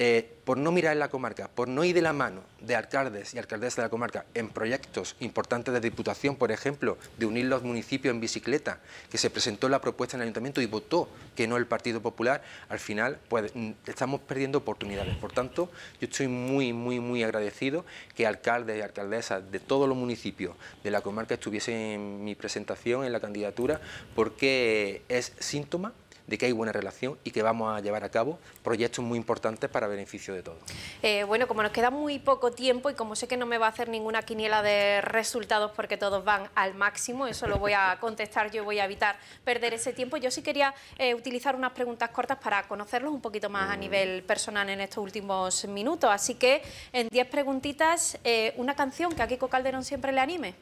eh, por no mirar en la comarca, por no ir de la mano de alcaldes y alcaldesas de la comarca en proyectos importantes de diputación, por ejemplo, de unir los municipios en bicicleta, que se presentó la propuesta en el ayuntamiento y votó que no el Partido Popular, al final pues, estamos perdiendo oportunidades. Por tanto, yo estoy muy, muy, muy agradecido que alcaldes y alcaldesas de todos los municipios de la comarca estuviesen en mi presentación, en la candidatura, porque es síntoma de que hay buena relación y que vamos a llevar a cabo proyectos muy importantes para beneficio de todos. Eh, bueno, como nos queda muy poco tiempo y como sé que no me va a hacer ninguna quiniela de resultados porque todos van al máximo, eso lo voy a contestar yo voy a evitar perder ese tiempo, yo sí quería eh, utilizar unas preguntas cortas para conocerlos un poquito más a nivel personal en estos últimos minutos, así que en diez preguntitas, eh, una canción que a Kiko Calderón siempre le anime.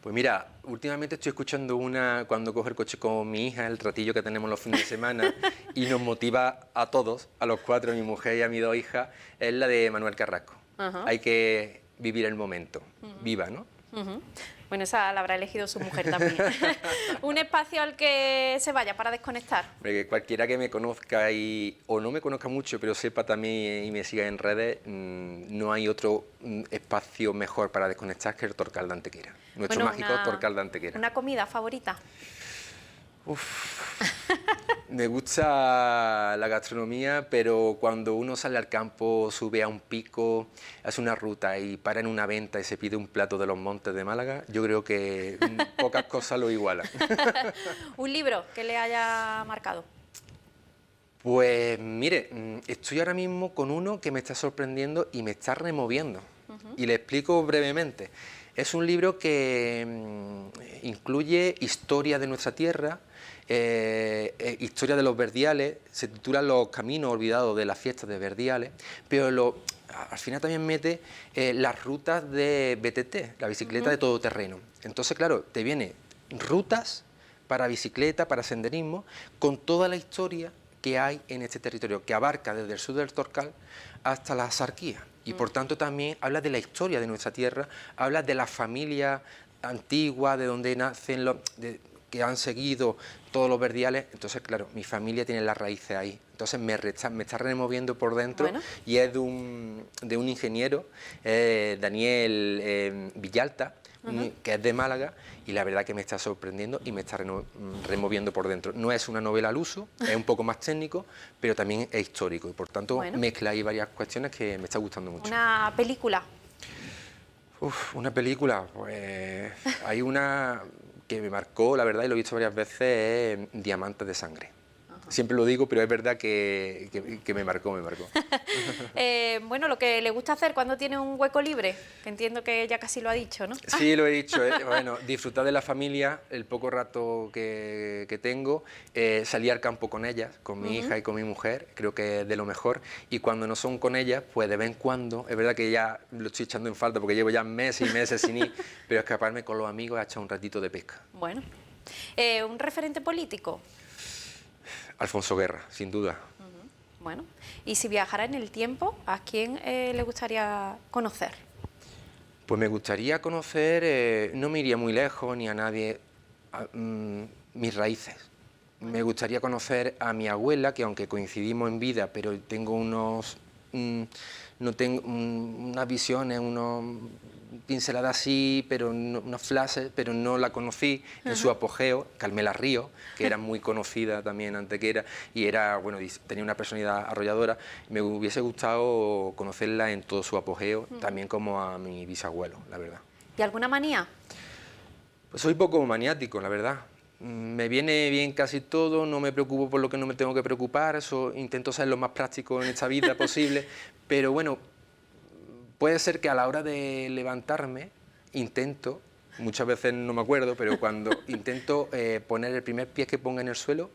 Pues mira, últimamente estoy escuchando una cuando cojo el coche con mi hija, el ratillo que tenemos los fines de semana, y nos motiva a todos, a los cuatro, a mi mujer y a mi dos hijas, es la de Manuel Carrasco. Hay que vivir el momento, viva, ¿no? Bueno, esa la habrá elegido su mujer también. un espacio al que se vaya para desconectar. Porque cualquiera que me conozca y, o no me conozca mucho, pero sepa también y me siga en redes, mm, no hay otro mm, espacio mejor para desconectar que el Torcal de Antequera. Nuestro mágico Torcal de Antequera. ¿Una comida favorita? Uf. Me gusta la gastronomía, pero cuando uno sale al campo, sube a un pico, hace una ruta y para en una venta y se pide un plato de los montes de Málaga, yo creo que mm, pocas cosas lo igualan. ¿Un libro que le haya marcado? Pues mire, mm, estoy ahora mismo con uno que me está sorprendiendo y me está removiendo. Y le explico brevemente. Es un libro que mm, incluye historia de nuestra tierra, eh, eh, historia de los Verdiales, se titula Los caminos olvidados de las fiestas de Verdiales, pero al final también mete eh, las rutas de BTT, la bicicleta de todo de todoterreno. Entonces, claro, te viene rutas para bicicleta, para senderismo, con toda la historia que hay en este territorio, que abarca desde el sur del Torcal hasta la Sarquía. Y por mm. tanto también habla de la historia de nuestra tierra, habla de la familia antigua, de donde nacen los que han seguido todos los verdiales, entonces claro, mi familia tiene las raíces ahí, entonces me, me está removiendo por dentro y es de un, de un ingeniero, eh, Daniel eh, Villalta, mm, que es de Málaga y la verdad que me está sorprendiendo y me está mm, removiendo por dentro. No es una novela al uso, es un poco más técnico, pero también es histórico y por tanto mezcla ahí varias cuestiones que me está gustando mucho. Una película. Uf, una película, pues hay una que me marcó, la verdad, y lo he visto varias veces, es Diamantes de Sangre. Siempre lo digo, pero es verdad que, me marcó, me marcó. Eh, bueno, lo que le gusta hacer cuando tiene un hueco libre, entiendo que ya casi lo ha dicho, ¿no? Sí, lo he dicho. Eh, bueno, disfrutar de la familia, el poco rato que, tengo, eh, salir al campo con ellas, con mi hija y con mi mujer, creo que es de lo mejor. Y cuando no son con ellas, pues de vez en cuando, es verdad que ya lo estoy echando en falta porque llevo ya meses y meses sin ir, pero escaparme con los amigos echar un ratito de pesca. Bueno, un referente político. Alfonso Guerra, sin duda. Bueno, y si viajara en el tiempo, ¿a quién eh, le gustaría conocer? Pues me gustaría conocer, eh, no me iría muy lejos ni a nadie, mm, mis raíces. Me gustaría conocer a mi abuela, que aunque coincidimos en vida, pero tengo unos... Mm, no tengo mm, unas visiones, unos pincelada así, pero no, frase pero no la conocí en su apogeo, Carmela Río, que era muy conocida también antes que era, y era, bueno, tenía una personalidad arrolladora, me hubiese gustado conocerla en todo su apogeo, también como a mi bisabuelo, la verdad. ¿Y alguna manía? Pues soy poco maniático, la verdad. Me viene bien casi todo, no me preocupo por lo que no me tengo que preocupar, eso, intento ser lo más práctico en esta vida posible, pero bueno, puede ser que a la hora de levantarme intento, muchas veces no me acuerdo, pero cuando intento eh, poner el primer pie que ponga en el suelo,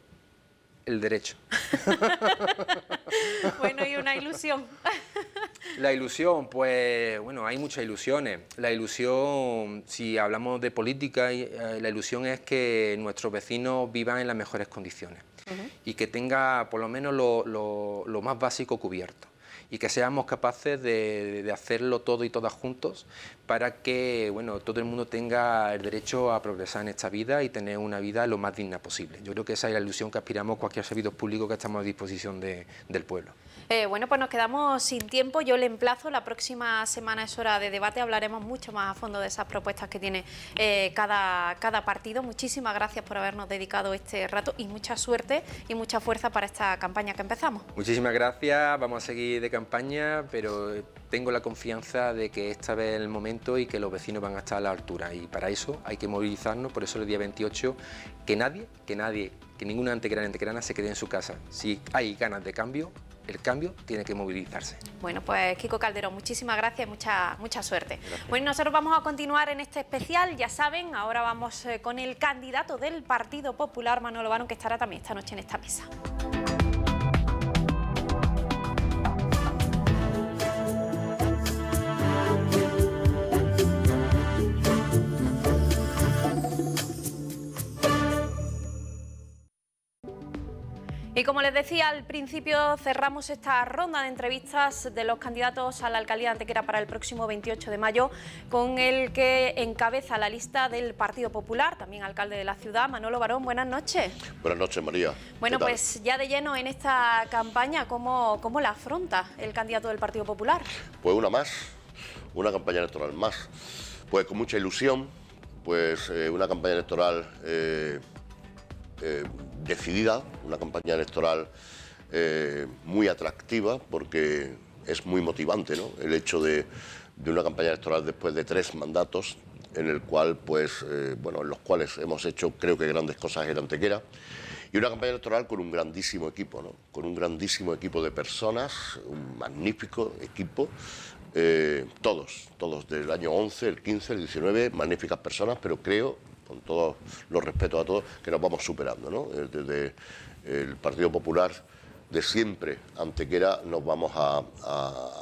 el derecho. bueno, y una ilusión. la ilusión, pues bueno, hay muchas ilusiones. La ilusión, si hablamos de política, eh, la ilusión es que nuestros vecinos vivan en las mejores condiciones y que tenga por lo menos lo más básico cubierto y que seamos capaces de, hacerlo todo y todas juntos para que bueno, todo el mundo tenga el derecho a progresar en esta vida y tener una vida lo más digna posible. Yo creo que esa es la ilusión que aspiramos cualquier servidor público que estamos a disposición del pueblo. Eh, bueno, pues nos quedamos sin tiempo. Yo le emplazo. La próxima semana es hora de debate. Hablaremos mucho más a fondo de esas propuestas que tiene eh, cada, partido. Muchísimas gracias por habernos dedicado este rato y mucha suerte y mucha fuerza para esta campaña que empezamos. Muchísimas gracias. Vamos a seguir de campaña, pero tengo la confianza de que esta vez es el momento y que los vecinos van a estar a la altura. Y para eso hay que movilizarnos. Por eso el día 28, que nadie, que nadie, que ninguna antecrana, antecrana, se quede en su casa. Si hay ganas de cambio, el cambio tiene que movilizarse. Bueno, pues Kiko Calderón, muchísimas gracias y mucha, mucha suerte. Bueno, pues nosotros vamos a continuar en este especial, ya saben, ahora vamos eh, con el candidato del Partido Popular, Manuel Barón, que estará también esta noche en esta mesa. Y como les decía al principio, cerramos esta ronda de entrevistas de los candidatos a la alcaldía que era para el próximo 28 de mayo, con el que encabeza la lista del Partido Popular, también alcalde de la ciudad, Manolo Barón. Buenas noches. Buenas noches, María. Bueno, pues ya de lleno en esta campaña, ¿cómo, ¿cómo la afronta el candidato del Partido Popular? Pues una más, una campaña electoral más. Pues con mucha ilusión, pues eh, una campaña electoral... Eh, eh, decidida, una campaña electoral eh, muy atractiva porque es muy motivante ¿no? el hecho de, una campaña electoral después de tres mandatos en el cual pues eh, bueno en los cuales hemos hecho creo que grandes cosas en Antequera y una campaña electoral con un grandísimo equipo ¿no? con un grandísimo equipo de personas un magnífico equipo eh, todos todos del año 11 el 15 el 19 magníficas personas pero creo con todos los respetos a todos, que nos vamos superando. ¿no? Eh, desde el Partido Popular de siempre, Antequera, nos vamos a,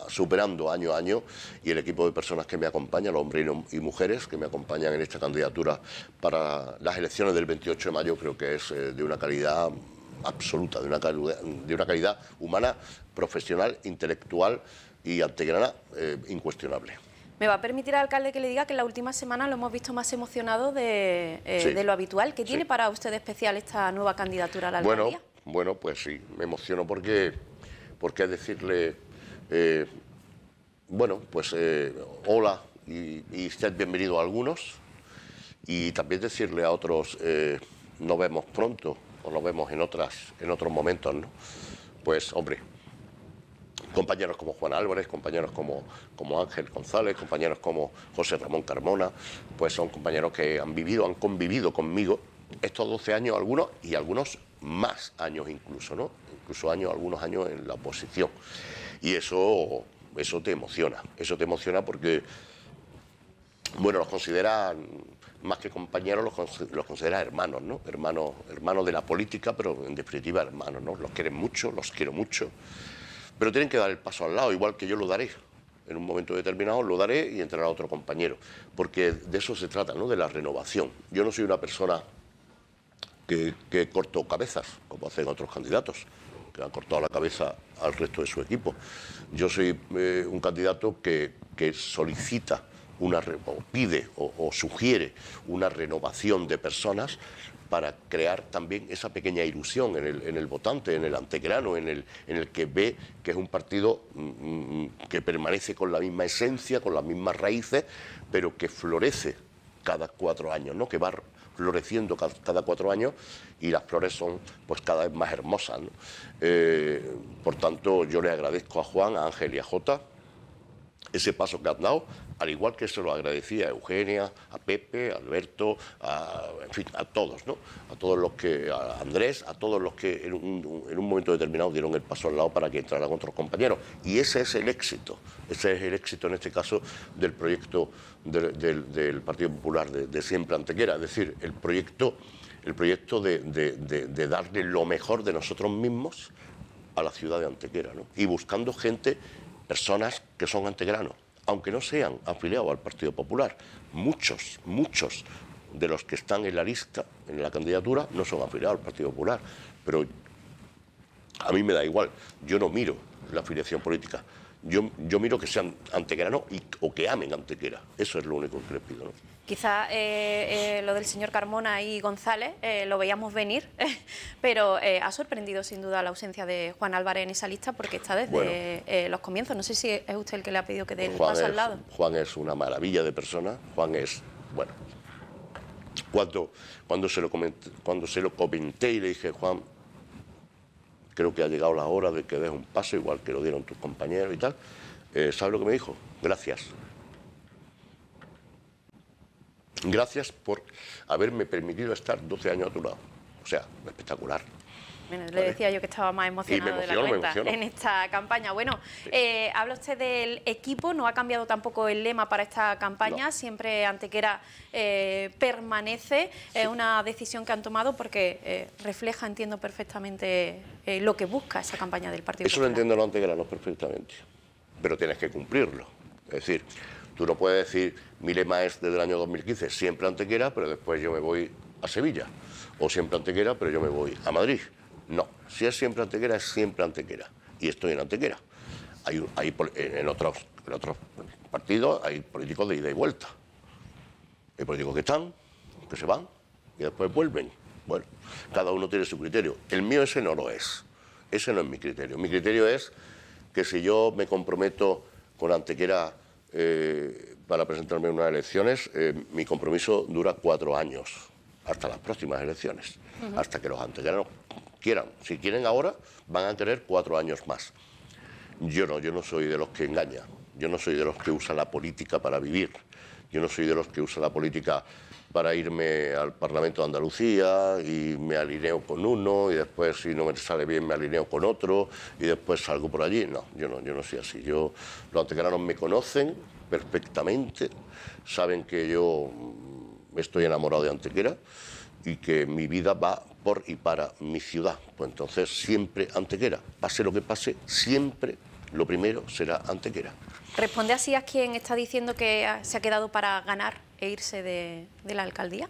superando año a año y el equipo de personas que me acompañan, los hombres y mujeres que me acompañan en esta candidatura para las elecciones del 28 de mayo, creo que es eh, de una calidad absoluta, de una calidad, de una calidad humana, profesional, intelectual y antegrana eh, incuestionable. ¿Me va a permitir al alcalde que le diga que en la última semana lo hemos visto más emocionado de, eh, lo habitual? ¿Qué tiene para usted especial esta nueva candidatura a la alcaldía? Bueno, bueno pues sí, me emociono porque, porque decirle, eh, bueno, pues eh, hola y, y usted bienvenido a algunos y también decirle a otros, nos vemos pronto o nos vemos en, otras, en otros momentos, ¿no? Pues hombre, compañeros como Juan Álvarez, compañeros como, Ángel González, compañeros como José Ramón Carmona, pues son compañeros que han vivido, han convivido conmigo estos 12 años algunos y algunos más años incluso, ¿no? Incluso años, algunos años en la oposición. Y eso, eso te emociona, eso te emociona porque, bueno, los consideran más que compañeros, los, los hermanos, ¿no? Hermanos, hermanos de la política, pero en definitiva hermanos, ¿no? Los quieren mucho, los quiero mucho pero tienen que dar el paso al lado, igual que yo lo daré. En un momento determinado lo daré y entrará otro compañero. Porque de eso se trata, ¿no? De la renovación. Yo no soy una persona que, corto cabezas, como hacen otros candidatos, que han cortado la cabeza al resto de su equipo. Yo soy eh, un candidato que, solicita una, o pide o, sugiere una renovación de personas para crear también esa pequeña ilusión en el, votante, en el antegrano, en el, que ve que es un partido mm, mm, que permanece con la misma esencia, con las mismas raíces, pero que florece cada cuatro años, ¿no? que va floreciendo cada cuatro años y las flores son pues cada vez más hermosas. Eh, por tanto, yo le agradezco a Juan, a Ángel y a Jota ese paso que han dado, al igual que se lo agradecía a Eugenia, a Pepe, a Alberto, a, todos, ¿no? A todos los que, a Andrés, a todos los que en un, momento determinado dieron el paso al lado para que entraran otros compañeros. Y ese es el éxito, ese es el éxito en este caso del proyecto del Partido Popular de, siempre Antequera, es decir, el proyecto el proyecto de, darle lo mejor de nosotros mismos a la ciudad de Antequera, ¿no? Y buscando gente, personas que son antegranos aunque no sean afiliados al Partido Popular. Muchos, muchos de los que están en la lista, en la candidatura, no son afiliados al Partido Popular. Pero a mí me da igual, yo no miro la afiliación política. Yo, miro que sean antequeranos o que amen antequera. Eso es lo único que les pido. Quizá eh, eh, lo del señor Carmona y González eh, lo veíamos venir, pero ha sorprendido sin duda la ausencia de Juan Álvarez en esa lista porque está desde los comienzos. No sé si es usted el que le ha pedido que dé el paso al lado. Juan es una maravilla de persona. Juan es, bueno, cuando, cuando, se lo comenté, cuando se lo comenté y le dije, Juan, creo que ha llegado la hora de que des un paso, igual que lo dieron tus compañeros y tal, ¿sabe lo que me dijo? Gracias. Gracias por haberme permitido estar 12 años a tu lado. O sea, espectacular. le decía yo que estaba más emocionado de la cuenta en esta campaña. Bueno, eh, habla usted del equipo, no ha cambiado tampoco el lema para esta campaña, siempre Antequera eh, permanece, es eh, una decisión que han tomado porque refleja, entiendo perfectamente, lo que busca esa campaña del Partido Eso lo entiendo Antequera no perfectamente, pero tienes que cumplirlo. Es decir, Tú no puedes decir, mi lema es desde el año 2015, siempre Antequera, pero después yo me voy a Sevilla. O siempre Antequera, pero yo me voy a Madrid. No, si es siempre Antequera, es siempre Antequera. Y estoy en Antequera. Hay, hay en, otros, en otros partidos hay políticos de ida y vuelta. Hay políticos que están, que se van y después vuelven. Bueno, cada uno tiene su criterio. El mío ese no lo es. Ese no es mi criterio. Mi criterio es que si yo me comprometo con Antequera eh, para presentarme en unas elecciones. Eh, mi compromiso dura cuatro años, hasta las próximas elecciones, hasta que los anteriores quieran. Si quieren ahora, van a tener cuatro años más. Yo no, yo no soy de los que engaña, yo no soy de los que usa la política para vivir, yo no soy de los que usa la política para irme al Parlamento de Andalucía y me alineo con uno y después si no me sale bien me alineo con otro y después salgo por allí. No, yo no, yo no soy así. Yo, los antequeranos me conocen perfectamente, saben que yo mm, estoy enamorado de Antequera y que mi vida va por y para mi ciudad. Pues entonces siempre Antequera, pase lo que pase, siempre lo primero será Antequera. ¿Responde así a quien está diciendo que se ha quedado para ganar? e irse de, la alcaldía?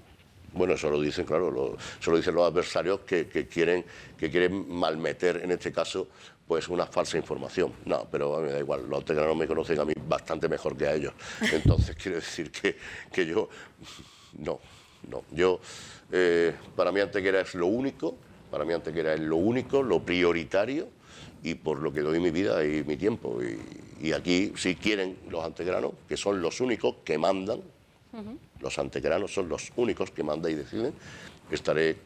Bueno, eso lo dicen, claro, lo, eso dicen los adversarios que, quieren, que quieren malmeter, en este caso, pues una falsa información. No, pero a mí me da igual, los antegranos me conocen a mí bastante mejor que a ellos. Entonces, quiero decir que, yo... No, no. Yo, eh, para mí Antequera es lo único, para mí Antequera es lo único, lo prioritario, y por lo que doy mi vida y mi tiempo. Y, aquí, si quieren los antegranos, que son los únicos que mandan, los antegranos son los únicos que mandan y deciden. Estaré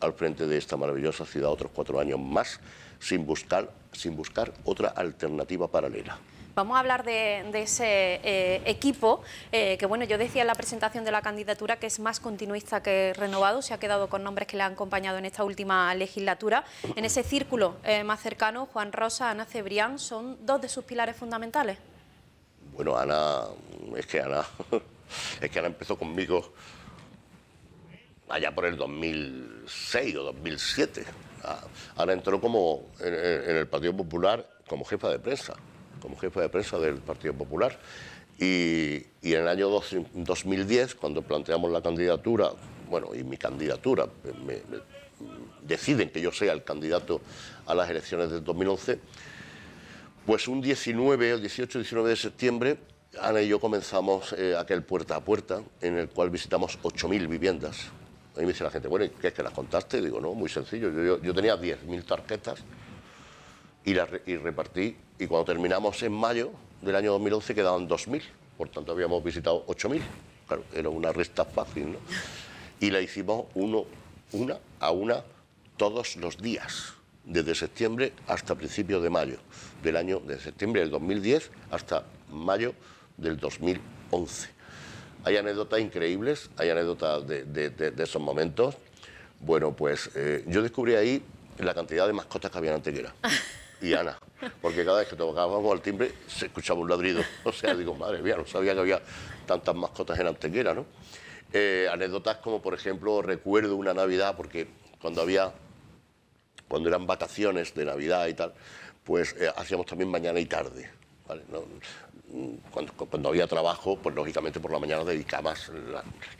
al frente de esta maravillosa ciudad otros cuatro años más sin buscar, sin buscar otra alternativa paralela. Vamos a hablar de, ese eh, equipo, eh, que bueno, yo decía en la presentación de la candidatura que es más continuista que renovado, se ha quedado con nombres que le han acompañado en esta última legislatura. En ese círculo eh, más cercano, Juan Rosa, Ana Cebrián, son dos de sus pilares fundamentales. Bueno, Ana, es que Ana Es que ahora empezó conmigo allá por el 2006 o 2007. Ah, ahora entró como en, el Partido Popular como jefa de prensa, como jefa de prensa del Partido Popular. Y, en el año 2010, cuando planteamos la candidatura, bueno, y mi candidatura, deciden que yo sea el candidato a las elecciones del 2011, pues un 19, el 18 19 de septiembre, Ana y yo comenzamos eh, aquel puerta a puerta en el cual visitamos 8.000 viviendas. Y me dice la gente, bueno, ¿qué es que las contaste? Digo, no, muy sencillo. Yo, tenía 10.000 tarjetas y las repartí. Y cuando terminamos en mayo del año 2011 quedaban 2.000. Por tanto, habíamos visitado 8.000. Claro, era una resta fácil, ¿no? Y la hicimos uno, una a una todos los días, desde septiembre hasta principios de mayo del año, de septiembre del 2010 hasta mayo del 2011. Hay anécdotas increíbles, hay anécdotas de, esos momentos. Bueno, pues eh, yo descubrí ahí la cantidad de mascotas que había en Antequera. y Ana, porque cada vez que tocábamos al timbre se escuchaba un ladrido. O sea, digo, madre mía, no sabía que había tantas mascotas en Antequera, ¿no? Eh, anécdotas como, por ejemplo, recuerdo una Navidad, porque cuando había, cuando eran vacaciones de Navidad y tal, pues eh, hacíamos también mañana y tarde. ¿vale? cuando, cuando, había trabajo, pues lógicamente por la mañana dedicaba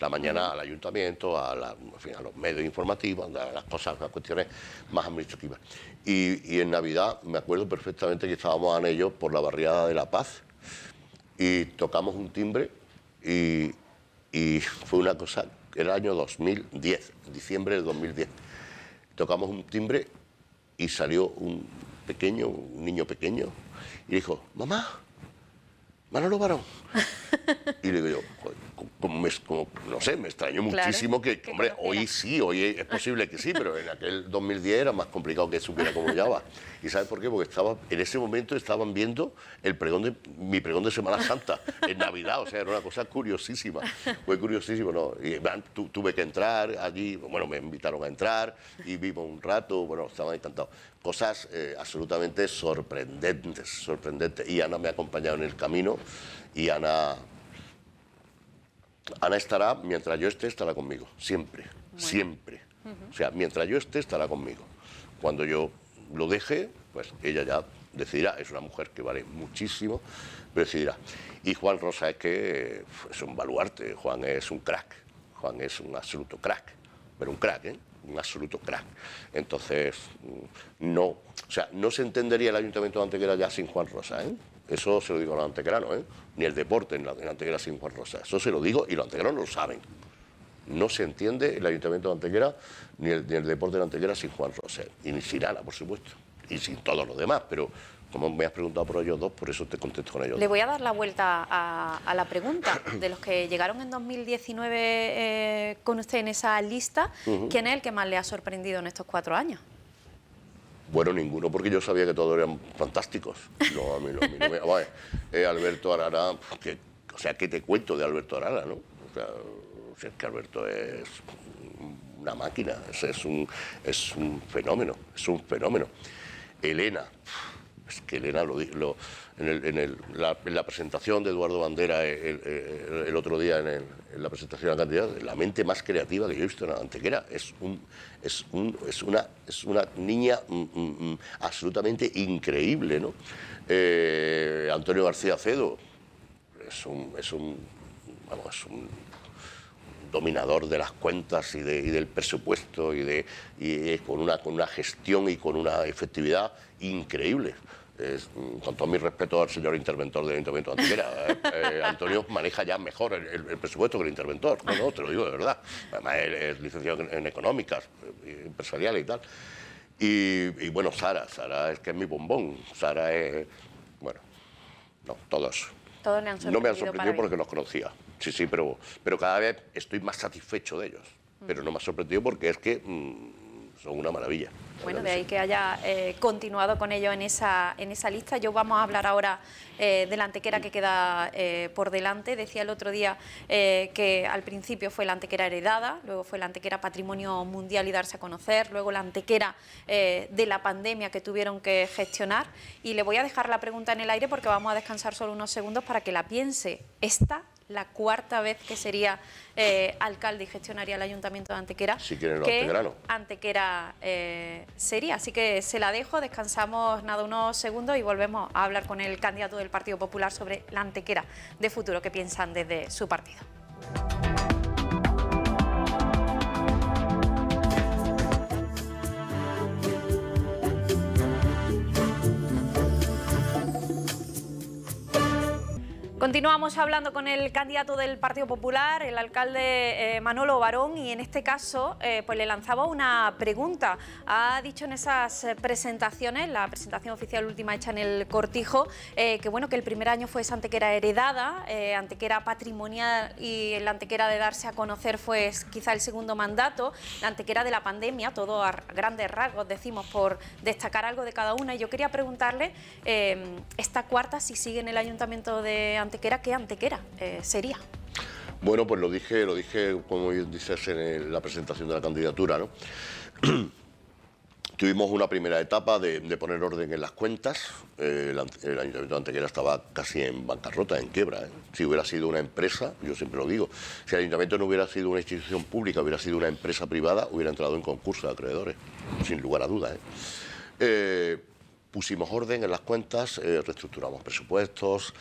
la, mañana al ayuntamiento, a, los medios informativos, a las cosas, las cuestiones más administrativas. Y, en Navidad me acuerdo perfectamente que estábamos en ellos por la barriada de La Paz y tocamos un timbre y, y fue una cosa, era el año 2010, diciembre del 2010. Tocamos un timbre y salió un pequeño, un niño pequeño, y dijo, mamá, Manolo Barón. y le digo yo, como, no sé, me extrañó muchísimo que, hombre, hoy sí, hoy es posible que sí, pero en aquel 2010 era más complicado que supiera cómo va. ¿Y sabes por qué? Porque estaba, en ese momento estaban viendo el pregón de, mi pregón de Semana Santa, en Navidad, o sea, era una cosa curiosísima, fue curiosísimo, ¿no? tuve que entrar allí, bueno, me invitaron a entrar y vivo un rato, bueno, estaban encantados. Cosas eh, absolutamente sorprendentes, sorprendentes. Y Ana me ha acompañado en el camino y Ana Ana estará, mientras yo esté, estará conmigo, siempre, siempre. O sea, mientras yo esté, estará conmigo. Cuando yo lo deje, pues ella ya decidirá, es una mujer que vale muchísimo, pero decidirá. Y Juan Rosa es que eh, es un baluarte, Juan es un crack, Juan es un absoluto crack, pero un crack, ¿eh? un absoluto crack. Entonces, mm, no, o sea, no se entendería el ayuntamiento de Antequera ya sin Juan Rosa, ¿eh? Eso se lo digo a los antequeranos, ¿eh? ni el deporte en la, en sin Juan Rosa. Eso se lo digo y los antequeranos lo saben. No se entiende el Ayuntamiento de Antequera ni el, ni deporte de Antequera sin Juan Rosa. Y ni sin por supuesto. Y sin todos los demás. Pero como me has preguntado por ellos dos, por eso te contesto con ellos Le voy a dar la vuelta a, la pregunta de los que llegaron en 2019 eh, con usted en esa lista. ¿Quién es el que más le ha sorprendido en estos cuatro años? Bueno, ninguno, porque yo sabía que todos eran fantásticos. No, a mí no, me... Eh, Alberto Arara... o sea, ¿qué te cuento de Alberto Arara? no? O sea, es que Alberto es una máquina, es, un, es un fenómeno, es un fenómeno. Elena, es que Elena lo en, la, presentación de Eduardo Bandera eh, eh, el, otro día, en, la presentación de la cantidad, la mente más creativa que yo he visto en Antequera. Es, es, una, niña mm, mm, mm, absolutamente increíble. ¿no? Eh, Antonio García Cedo es un, es un, dominador de las cuentas y, del presupuesto y, con, una, con una gestión y con una efectividad increíble con todo mi respeto al señor interventor del Ayuntamiento de eh, eh, Antonio maneja ya mejor el, presupuesto que el interventor, no, te lo digo de verdad. Además, es licenciado en, económicas, eh, empresariales y tal. Y, bueno, Sara, Sara es que es mi bombón, Sara es, bueno, no, todos. Todos me han sorprendido. No me han sorprendido porque los conocía, sí, sí, pero, pero cada vez estoy más satisfecho de ellos. Mm. Pero no me ha sorprendido porque es que... Mm, una maravilla. Bueno, de ahí que haya eh, continuado con ello en esa, en esa lista. Yo vamos a hablar ahora eh, de la antequera que queda eh, por delante. Decía el otro día que al principio fue la antequera heredada, luego fue la antequera patrimonio mundial y darse a conocer, luego la antequera de la pandemia que tuvieron que gestionar. Y le voy a dejar la pregunta en el aire porque vamos a descansar solo unos segundos para que la piense. ¿Esta la cuarta vez que sería eh, alcalde y gestionaría el ayuntamiento de Antequera. Antequera eh, sería. Así que se la dejo, descansamos nada unos segundos y volvemos a hablar con el candidato del Partido Popular sobre la Antequera de futuro que piensan desde su partido. Continuamos hablando con el candidato del Partido Popular, el alcalde eh, Manolo Barón, y en este caso eh, pues le lanzaba una pregunta. Ha dicho en esas eh, presentaciones, la presentación oficial última hecha en el Cortijo, que bueno que el primer año fue esa antequera heredada, antequera patrimonial y la antequera de darse a conocer fue quizá el segundo mandato, la antequera de la pandemia, todo a grandes rasgos decimos por destacar algo de cada una. Y yo quería preguntarle esta cuarta si sigue en el Ayuntamiento de Antequera que ¿qué Antequera eh, sería? Bueno, pues lo dije, lo dije como dices en la presentación de la candidatura, ¿no? Tuvimos una primera etapa de, poner orden en las cuentas. Eh, el, Ayuntamiento de Antequera estaba casi en bancarrota, en quiebra. ¿eh? Si hubiera sido una empresa, yo siempre lo digo, si el Ayuntamiento no hubiera sido una institución pública, hubiera sido una empresa privada, hubiera entrado en concurso de acreedores, sin lugar a dudas. ¿eh? pusimos orden en las cuentas, eh, reestructuramos presupuestos,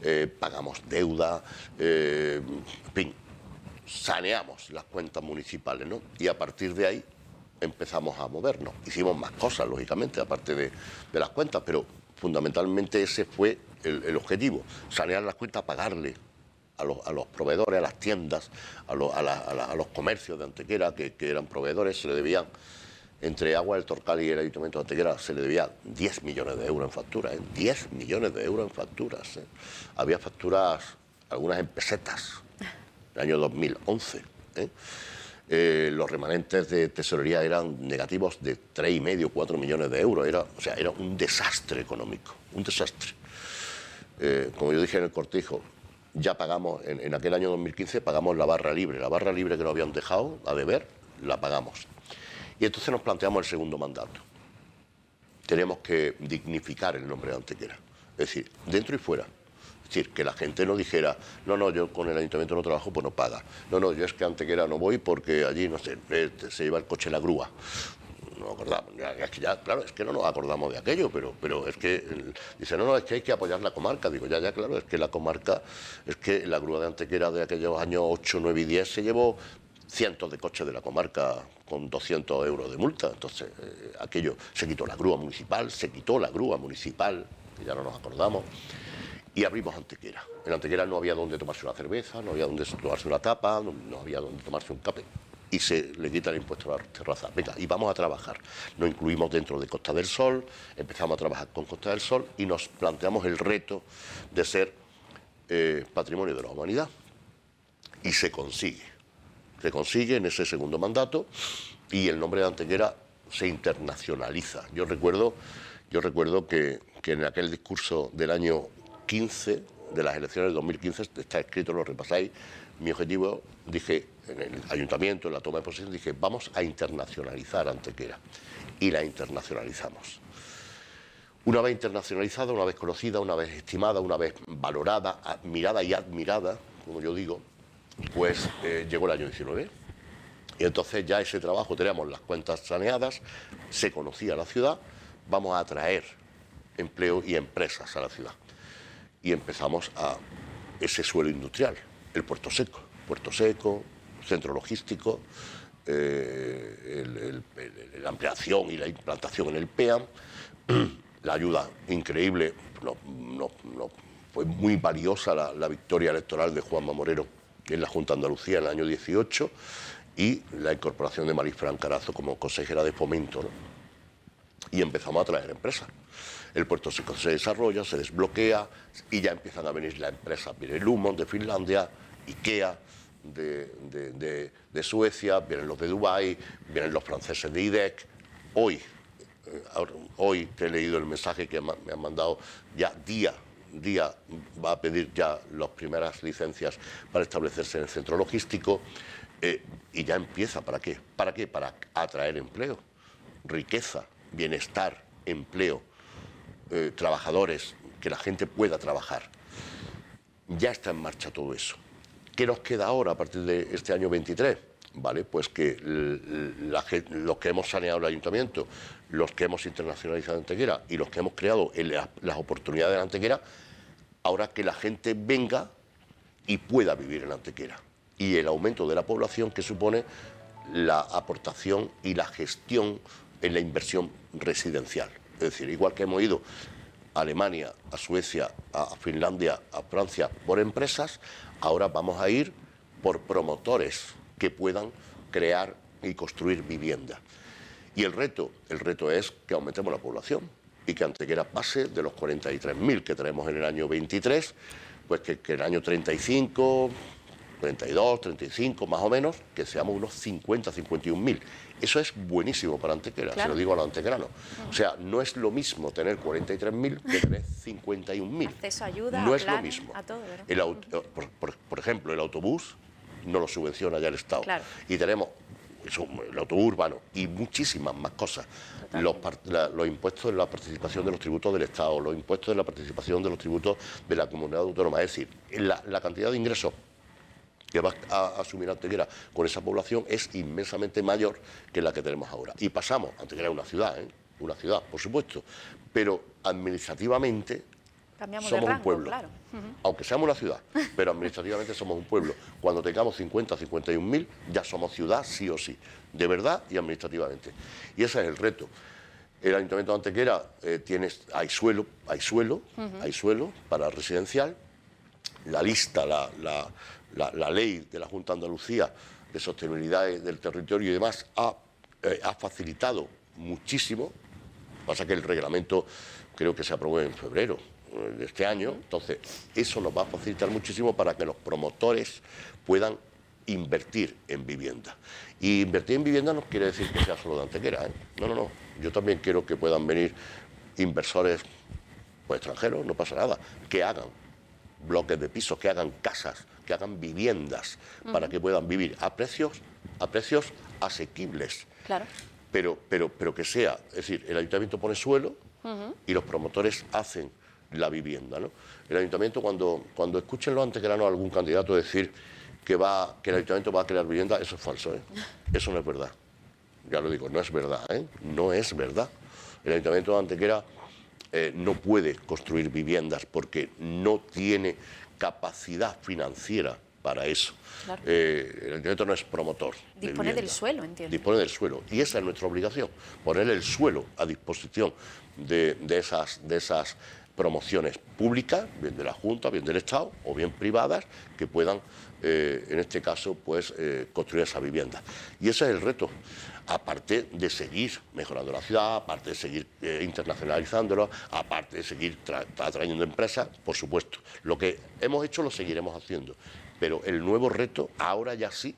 eh, pagamos deuda, eh, en fin, saneamos las cuentas municipales, ¿no? Y a partir de ahí empezamos a movernos. Hicimos más cosas, lógicamente, aparte de, las cuentas, pero fundamentalmente ese fue el, objetivo, sanear las cuentas, pagarle a los, proveedores, a las tiendas, a, los, a, comercios de Antequera, que, que eran proveedores, se le debían entre Agua del Torcal y el Ayuntamiento de Antequera se le debía 10 millones de euros en facturas, 10 ¿eh? millones de euros en facturas. ¿eh? Había facturas, algunas en pesetas, el año 2011. ¿eh? los remanentes de tesorería eran negativos de 3,5, 4 millones de euros. Era, o sea, era un desastre económico, un desastre. como yo dije en el cortijo, ya pagamos, en, aquel año 2015 pagamos la barra libre, la barra libre que nos habían dejado a deber, la pagamos y entonces nos planteamos el segundo mandato. Tenemos que dignificar el nombre de Antequera. Es decir, dentro y fuera. Es decir, que la gente no dijera, no, no, yo con el ayuntamiento no trabajo, pues no paga. No, no, yo es que Antequera no voy porque allí, no sé, eh, se lleva el coche la grúa no acordamos. claro, es que no nos acordamos de aquello, pero, pero es que eh, dice, no, no, es que hay que apoyar la comarca. Digo, ya, ya, claro, es que la comarca, es que la grúa de Antequera de aquellos años 8, 9 y 10 se llevó cientos de coches de la comarca con 200 euros de multa. Entonces, eh, aquello se quitó la grúa municipal, se quitó la grúa municipal, ya no nos acordamos, y abrimos Antequera. En Antequera no había donde tomarse una cerveza, no había donde tomarse una tapa, no, había donde tomarse un café. Y se le quita el impuesto a la terraza... Venga, y vamos a trabajar. Nos incluimos dentro de Costa del Sol, empezamos a trabajar con Costa del Sol y nos planteamos el reto de ser eh, patrimonio de la humanidad. Y se consigue se consigue en ese segundo mandato y el nombre de Antequera se internacionaliza. Yo recuerdo, yo recuerdo que, en aquel discurso del año 15, de las elecciones del 2015, está escrito, lo repasáis, mi objetivo, dije, en el ayuntamiento, en la toma de posición... dije, vamos a internacionalizar Antequera. Y la internacionalizamos. Una vez internacionalizada, una vez conocida, una vez estimada, una vez valorada, admirada y admirada, como yo digo, pues eh, llegó el año 19. Y entonces ya ese trabajo, teníamos las cuentas saneadas, se conocía la ciudad, vamos a atraer empleo y empresas a la ciudad. Y empezamos a ese suelo industrial, el puerto seco, puerto seco, centro logístico, eh, la ampliación y la implantación en el PEAM, e la ayuda increíble, fue muy valiosa la, victoria electoral de Juanma Moreno en la Junta de Andalucía en el año 18 y la incorporación de Maris Carazo como consejera de fomento. Y empezamos a traer empresas. El puerto se, desarrolla, se desbloquea y ya empiezan a venir las empresas. Viene Lumon de Finlandia, IKEA de, de, Suecia, vienen los de Dubái, vienen los franceses de IDEC. Hoy, eh, hoy te he leído el mensaje que me han mandado ya día día va a pedir ya las primeras licencias para establecerse en el centro logístico eh, y ya empieza. ¿Para qué? ¿Para qué? Para atraer empleo, riqueza, bienestar, empleo, eh, trabajadores, que la gente pueda trabajar. Ya está en marcha todo eso. ¿Qué nos queda ahora a partir de este año 23? Vale, pues que la, lo que hemos saneado el ayuntamiento, los que hemos internacionalizado Antequera y los que hemos creado las oportunidades de Antequera, ahora que la gente venga y pueda vivir en Antequera. Y el aumento de la población que supone la aportación y la gestión en la inversión residencial. Es decir, igual que hemos ido a Alemania, a Suecia, a Finlandia, a Francia por empresas, ahora vamos a ir por promotores que puedan crear y construir vivienda. Y el reto, el reto es que aumentemos la población y que Antequera pase de los 43.000 que tenemos en el año 23, pues que, en el año 35, 32, 35 más o menos, que seamos unos 50, 51.000. Eso es buenísimo para Antequera, se lo digo a los antequeranos. O sea, no es lo mismo tener 43.000 que tener 51.000. Eso ayuda, no es lo mismo. el por, ejemplo, el autobús no lo subvenciona ya el Estado. Y tenemos el auto urbano y muchísimas más cosas. Los, impuestos en la participación de los tributos del Estado, los impuestos de la participación de los tributos de la comunidad autónoma, es decir, la, cantidad de ingresos que va a asumir Antequera con esa población es inmensamente mayor que la que tenemos ahora. Y pasamos, Antequera es una ciudad, ¿eh? una ciudad, por supuesto, pero administrativamente somos un pueblo, aunque seamos una ciudad, pero administrativamente somos un pueblo. Cuando tengamos 50, 51 mil, ya somos ciudad sí o sí, de verdad y administrativamente. Y ese es el reto. El Ayuntamiento de Antequera eh, tiene, hay suelo, hay suelo, hay suelo para residencial. La lista, la, ley de la Junta de Andalucía de sostenibilidad del territorio y demás ha, eh, ha facilitado muchísimo. Pasa que el reglamento creo que se aprobó en febrero, eh, este año. Entonces, eso nos va a facilitar muchísimo para que los promotores puedan invertir en vivienda. Y invertir en vivienda no quiere decir que sea solo de Antequera. ¿eh? No, no, no. Yo también quiero que puedan venir inversores pues, extranjeros, no pasa nada, que hagan bloques de pisos, que hagan casas, que hagan viviendas para que puedan vivir a precios, a precios asequibles. Claro. Pero, pero, pero que sea, es decir, el ayuntamiento pone suelo y los promotores hacen la vivienda. ¿no? El ayuntamiento, cuando, cuando escuchen los antequeranos a algún candidato decir que, va, que el ayuntamiento va a crear vivienda, eso es falso. ¿eh? Eso no es verdad. Ya lo digo, no es verdad. ¿eh? No es verdad. El ayuntamiento de Antequera eh, no puede construir viviendas porque no tiene capacidad financiera para eso. el ayuntamiento no es promotor. Dispone del suelo, entiendo. Dispone del suelo. Y esa es nuestra obligación, poner el suelo a disposición de, de esas, de esas promociones públicas, bien de la Junta, bien del Estado, o bien privadas, que puedan, eh, en este caso, pues eh, construir esa vivienda. Y ese es el reto, aparte de seguir mejorando la ciudad, aparte de seguir eh, internacionalizándola, aparte de seguir atrayendo empresas, por supuesto. Lo que hemos hecho lo seguiremos haciendo, pero el nuevo reto, ahora ya sí,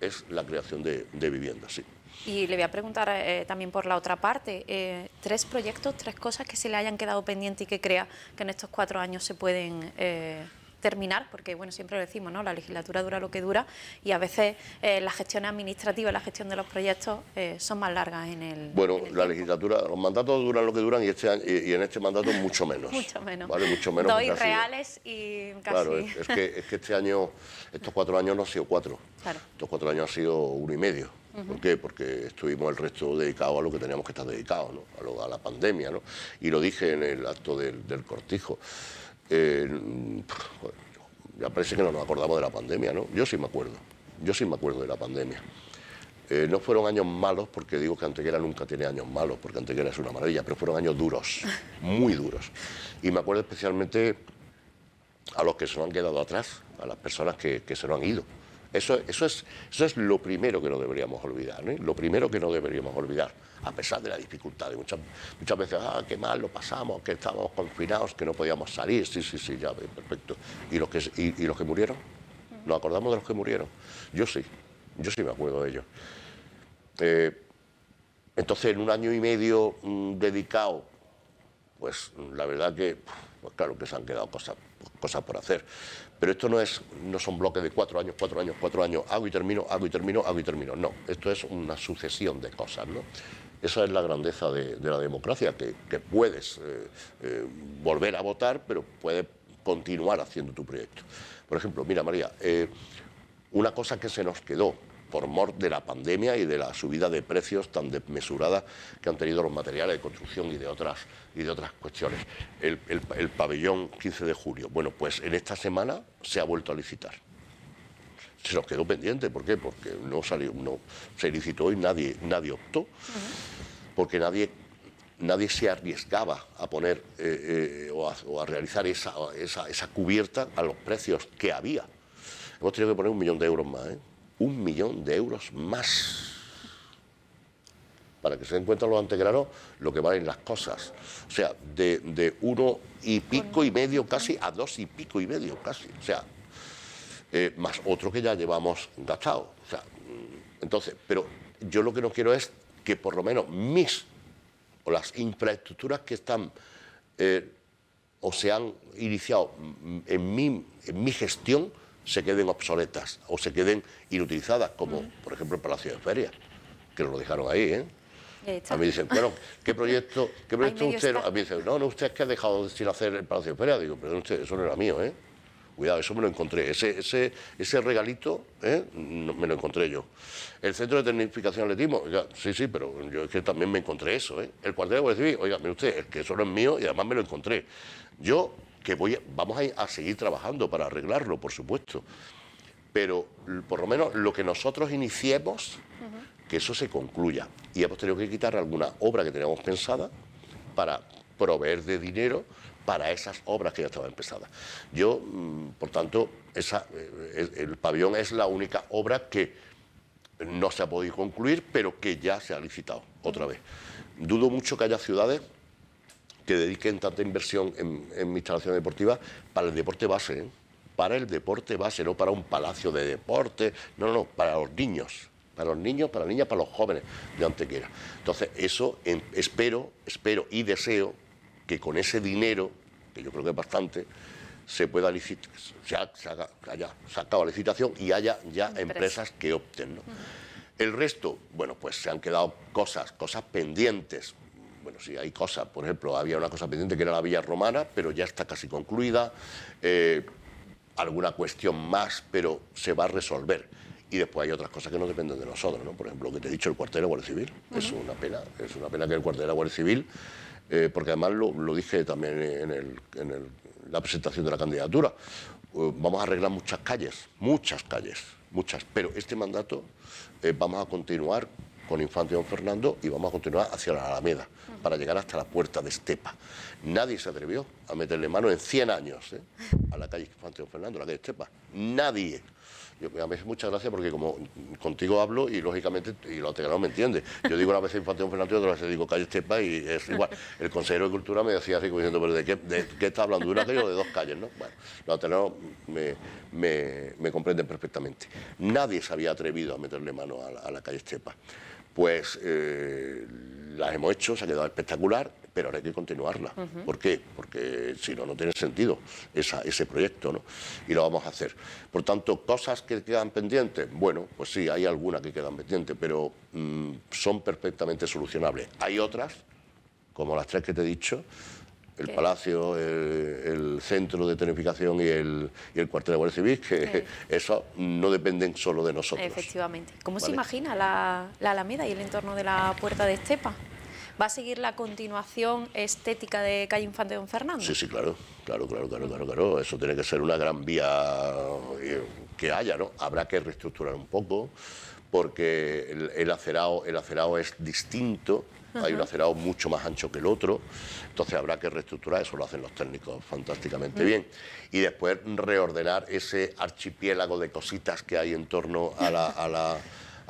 es la creación de, de viviendas, sí. Y le voy a preguntar eh, también por la otra parte, eh, tres proyectos, tres cosas que se le hayan quedado pendientes y que crea que en estos cuatro años se pueden... Eh, terminar, porque bueno, siempre lo decimos, ¿no? La legislatura dura lo que dura y a veces la gestión administrativa, administrativas, la gestión de los proyectos son más largas en el. Bueno, la legislatura, los mandatos duran lo que duran y este en este mandato mucho menos. mucho menos. Vale, mucho menos. y casi. Claro, es, que, este año, estos cuatro años no han sido cuatro. Claro. Estos cuatro años han sido uno y medio. ¿Por qué? Porque estuvimos el resto dedicados a lo que teníamos que estar dedicados, a, la pandemia. ¿no? Y lo dije en el acto del, cortijo. Eh, ya parece que no nos acordamos de la pandemia, ¿no? Yo sí me acuerdo, yo sí me acuerdo de la pandemia. Eh, no fueron años malos, porque digo que Antequera nunca tiene años malos, porque Antequera es una maravilla, pero fueron años duros, muy duros. Y me acuerdo especialmente a los que se nos han quedado atrás, a las personas que, que se nos han ido. Eso, eso, es, lo primero que no deberíamos olvidar, ¿eh? lo primero que no deberíamos olvidar, a pesar de la dificultad. muchas, muchas veces, ah, qué mal lo pasamos, que estábamos confinados, que no podíamos salir, sí, sí, sí, ya, perfecto. ¿Y los que, los que murieron? ¿Nos acordamos de los que murieron? Yo sí, yo sí me acuerdo de ellos. Eh, entonces, en un año y medio mm, dedicado, pues la verdad que, pues claro que se han quedado cosas, cosas por hacer. Pero esto no, es, no son bloques de cuatro años, cuatro años, cuatro años, hago y termino, hago y termino, hago y termino. No, esto es una sucesión de cosas. ¿no? Esa es la grandeza de, la democracia, que, puedes eh, eh, volver a votar, pero puedes continuar haciendo tu proyecto. Por ejemplo, mira María, eh, una cosa que se nos quedó por mor de la pandemia y de la subida de precios tan desmesurada que han tenido los materiales de construcción y de otras, y de otras cuestiones. El, pabellón 15 de julio, bueno, pues en esta semana se ha vuelto a licitar. Se nos quedó pendiente, ¿por qué? Porque no salió, no se licitó y nadie, nadie optó, porque nadie nadie se arriesgaba a poner eh, eh, o, a, realizar esa, esa cubierta a los precios que había. Hemos tenido que poner un millón de euros más. ¿eh? un millón de euros más. Para que se den cuenta los antegrados lo que valen las cosas. O sea, de, de uno y pico y medio casi a dos y pico y medio casi. O sea, eh, más otro que ya llevamos gastado. O sea, mm, entonces, pero yo lo que no quiero es que por lo menos mis o las infraestructuras que están eh, o se han iniciado mm, en mi, en mi gestión, se queden obsoletas o se queden inutilizadas, como por ejemplo el Palacio de Ferias, que lo dejaron ahí, ¿eh? A mí dicen, bueno, ¿qué proyecto, qué usted? A mí dicen, no, no, usted es que ha dejado de decir hacer el Palacio de Ferias. Digo, perdón, usted, eso no era mío, ¿eh? Cuidado, eso me lo encontré. Ese, ese, ese regalito ¿eh? me lo encontré yo. El Centro de Tecnificación Atletismo, oiga, sí, sí, pero yo es que también me encontré eso. ¿eh? El cuartel de oiga, mire usted, que eso no es mío y además me lo encontré. Yo que voy, vamos a, seguir trabajando para arreglarlo, por supuesto. Pero por lo menos lo que nosotros iniciemos, que eso se concluya. Y hemos tenido que quitar alguna obra que teníamos pensada para proveer de dinero para esas obras que ya estaban empezadas. Yo, mm, por tanto, esa, eh, el, pabellón es la única obra que no se ha podido concluir, pero que ya se ha licitado otra vez. Dudo mucho que haya ciudades que dediquen tanta inversión en, en instalaciones deportivas para el deporte base, ¿eh? para el deporte base, no para un palacio de deporte, no, no, para los niños, para los niños, para las niñas, para los jóvenes de Antequera. Entonces, eso em, espero, espero y deseo que con ese dinero, que yo creo que es bastante, se pueda licitar, se, haya sacado la licitación y haya ya empresas que opten. El resto, bueno, pues se han quedado cosas, cosas pendientes bueno, sí, hay cosas. Por ejemplo, había una cosa pendiente que era la Villa Romana, pero ya está casi concluida. Eh, alguna cuestión más, pero se va a resolver. Y después hay otras cosas que no dependen de nosotros, ¿no? Por ejemplo, lo que te he dicho, el cuartel de la Guardia Civil. Es una pena, es una pena que el cuartel de la Guardia Civil, eh, porque además lo, dije también en, la presentación de la candidatura, eh, vamos a arreglar muchas calles, muchas calles, muchas. Pero este mandato vamos a continuar con Infante Don Fernando y vamos a continuar hacia la Alameda para llegar hasta la puerta de Estepa. Nadie se atrevió a meterle mano en 100 años ¿eh? a la calle Infante Don Fernando, la calle Estepa. Nadie. Yo, a veces muchas gracias porque como contigo hablo y lógicamente, y lo no me entiende. Yo digo una vez Infante Don Fernando y otra vez digo calle Estepa y es igual. El consejero de Cultura me decía así como diciendo, pero ¿de qué, está hablando? ¿De una calle de dos calles? ¿no? Bueno, los ateneos me, me, comprenden perfectamente. Nadie se había atrevido a meterle mano a la calle Estepa pues eh, las hemos hecho, se ha quedado espectacular, pero ahora hay que continuarla. ¿Por qué? Porque si no, no tiene sentido ese proyecto, ¿no? Y lo vamos a hacer. Por tanto, cosas que quedan pendientes, bueno, pues sí, hay algunas que quedan pendientes, pero mm, son perfectamente solucionables. Hay otras, como las tres que te he dicho, el Palacio, el, Centro de tonificación... y el, Cuartel de Guardia Civil, que eso no dependen solo de nosotros. Efectivamente. ¿Cómo se imagina la, Alameda y el entorno de la Puerta de Estepa? ¿Va a seguir la continuación estética de Calle Infante Don Fernando? Sí, sí, claro, claro, claro, claro, claro, Eso tiene que ser una gran vía eh, que haya, ¿no? Habrá que reestructurar un poco porque el, el acerado, el acerado es distinto hay un acerado mucho más ancho que el otro, entonces habrá que reestructurar, eso lo hacen los técnicos fantásticamente mm. bien. Y después reordenar ese archipiélago de cositas que hay en torno a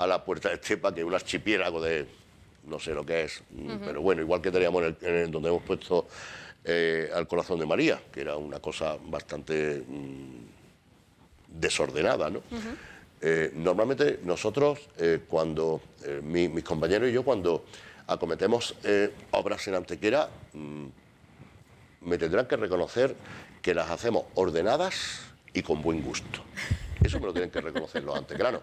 la, puerta de Estepa, que es un archipiélago de no sé lo que es, mm, pero bueno, igual que teníamos en, el, donde hemos puesto eh, al corazón de María, que era una cosa bastante mm, desordenada, ¿no? Eh, normalmente nosotros, eh, cuando mis compañeros y yo, cuando acometemos eh, obras en Antequera, mm, me tendrán que reconocer que las hacemos ordenadas y con buen gusto. Eso me lo tienen que reconocer los antequeranos.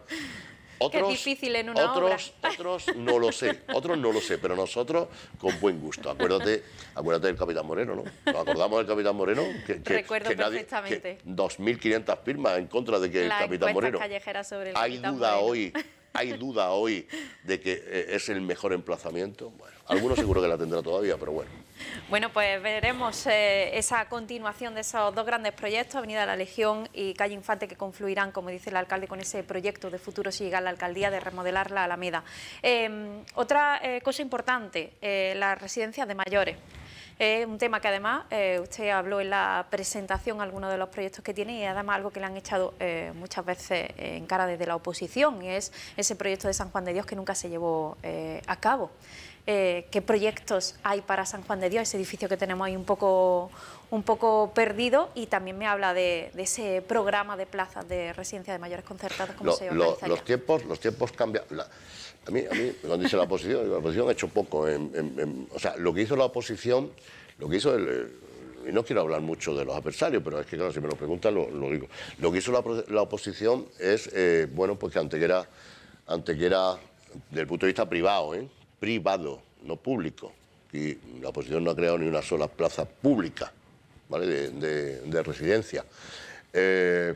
Otros, difícil en una otros, otros no lo sé, otros no lo sé, pero nosotros con buen gusto. Acuérdate, acuérdate del Capitán Moreno, ¿no? Nos acordamos del Capitán Moreno. Que, Recuerdo perfectamente. 2.500 firmas en contra de que el Capitán Moreno. sobre Hay duda hoy ¿Hay duda hoy de que eh, es el mejor emplazamiento? Bueno, algunos seguro que la tendrá todavía, pero bueno. Bueno, pues veremos eh, esa continuación de esos dos grandes proyectos, Avenida de la Legión y Calle Infante, que confluirán, como dice el alcalde, con ese proyecto de futuro si llega a la alcaldía de remodelar la Alameda. Em, otra eh, cosa importante, las residencias de mayores un tema que además eh, usted habló en la presentación algunos de los proyectos que tiene y además algo que le han echado eh, muchas veces en cara desde la oposición y es ese proyecto de San Juan de Dios que nunca se llevó eh, a cabo. ¿Qué proyectos hay para San Juan de Dios, ese edificio que tenemos ahí un poco, un poco perdido? Y también me habla de, ese programa de plazas de residencia de mayores concertados, como se los, tiempos, los tiempos cambian. A mí, a cuando dice la oposición, la oposición ha hecho poco. o sea, lo que hizo la oposición, lo que hizo y no quiero hablar mucho de los adversarios, pero es que, claro, si me lo preguntan, lo, digo. Lo que hizo la, oposición es, eh, bueno, pues que Antequera, Antequera, desde el punto de vista privado, ¿eh? privado, no público, y la oposición no ha creado ni una sola plaza pública, ¿vale?, de, residencia. Eh,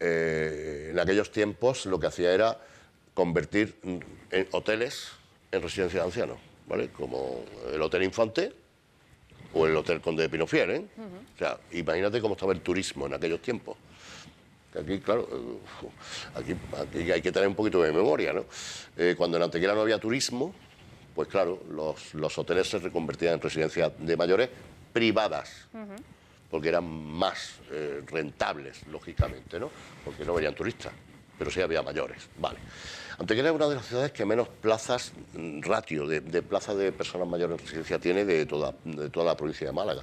eh, en aquellos tiempos lo que hacía era convertir en hoteles en residencias de ancianos, ¿vale? Como el Hotel Infante o el Hotel Conde de Pinofiel, ¿eh? O sea, imagínate cómo estaba el turismo en aquellos tiempos. Aquí, claro, eh, aquí, hay que tener un poquito de memoria, ¿no? Eh, cuando en Antequera no había turismo, pues claro, los, hoteles se reconvertían en residencias de mayores privadas. porque eran más eh, rentables, lógicamente, ¿no? Porque no venían turistas, pero sí había mayores, vale. Antequera es una de las ciudades que menos plazas, mm, ratio de, de plazas de personas mayores en residencia tiene de toda, la provincia de Málaga.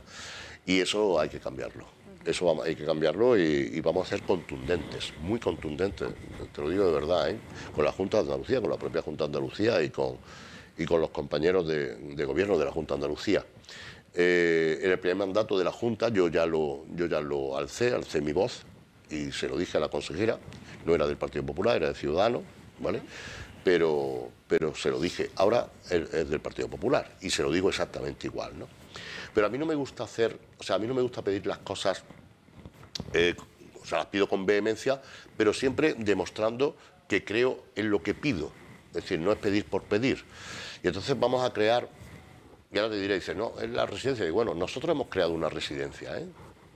Y eso hay que cambiarlo. Eso hay que cambiarlo y, vamos a ser contundentes, muy contundentes, te lo digo de verdad, ¿eh? con la Junta de Andalucía, con la propia Junta de Andalucía y con, los compañeros de, gobierno de la Junta de Andalucía. Eh, en el primer mandato de la Junta yo ya, lo, yo ya lo alcé, alcé mi voz y se lo dije a la consejera, no era del Partido Popular, era de Ciudadanos, pero, pero se lo dije, ahora es del Partido Popular y se lo digo exactamente igual, ¿no? Pero a mí no me gusta hacer, o sea, a mí no me gusta pedir las cosas, eh, o sea, las pido con vehemencia, pero siempre demostrando que creo en lo que pido. Es decir, no es pedir por pedir. Y entonces vamos a crear, y ahora te diré, dice, no, es la residencia. Y bueno, nosotros hemos creado una residencia, ¿eh?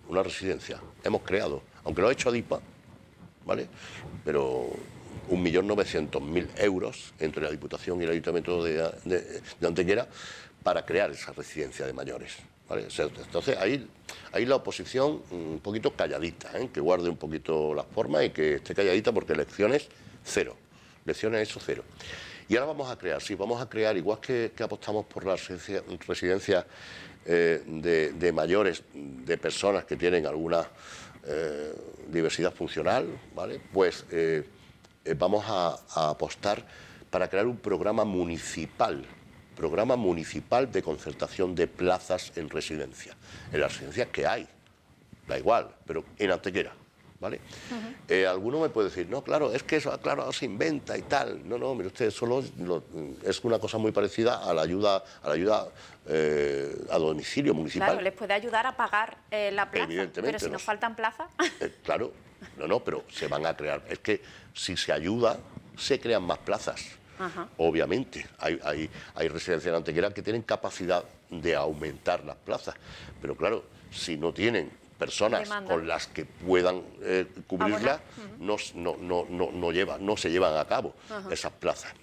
Una residencia, hemos creado, aunque lo ha hecho Adipa, ¿vale? Pero 1.900.000 euros entre la Diputación y el Ayuntamiento de, de, Antequera para crear esa residencia de mayores. Entonces, ahí, ahí la oposición mm, un poquito calladita, ¿eh? que guarde un poquito las formas y que esté calladita porque elecciones cero. Elecciones eso cero. Y ahora vamos a crear, ...si vamos a crear, igual que, apostamos por la residencia... Eh, de, mayores, de personas que tienen alguna eh, diversidad funcional, ¿vale? Pues eh, vamos a, apostar para crear un programa municipal programa municipal de concertación de plazas en residencia. En las residencias que hay, da igual, pero en Antequera. ¿Vale? Eh, alguno me puede decir, no, claro, es que eso, claro, se inventa y tal. No, no, mire usted, solo es una cosa muy parecida a la ayuda, a la ayuda eh, a domicilio municipal. Claro, les puede ayudar a pagar eh, la plaza. Evidentemente. Pero si nos, faltan plazas. Eh, claro, no, no, pero se van a crear. Es que si se ayuda, se crean más plazas. Obviamente, hay, residencias en Antequera que tienen capacidad de aumentar las plazas. Pero claro, si no tienen personas con las que puedan cubrirlas, no, no, no se llevan a cabo esas plazas.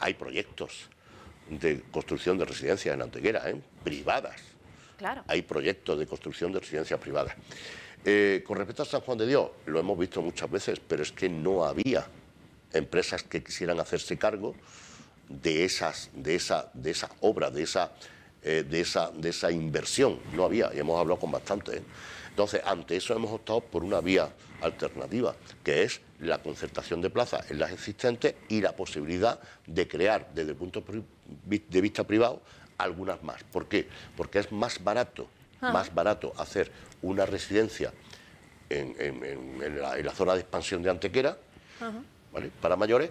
Hay proyectos, de construcción de residencias en Anteguera... ¿eh? privadas. Claro. Hay proyectos de construcción de residencias privadas. Eh, con respecto a San Juan de Dios, lo hemos visto muchas veces, pero es que no había empresas que quisieran hacerse cargo de esas, de esa, de esa obra, de esa, eh, de esa, de esa inversión. No había, y hemos hablado con bastantes. Entonces, ante eso hemos optado por una vía alternativa, que es la concertación de plazas en las existentes y la posibilidad de crear, desde el punto de vista privado, algunas más. ¿Por qué? Porque es más barato, ah. más barato hacer una residencia en, la, zona de expansión de Antequera, para mayores,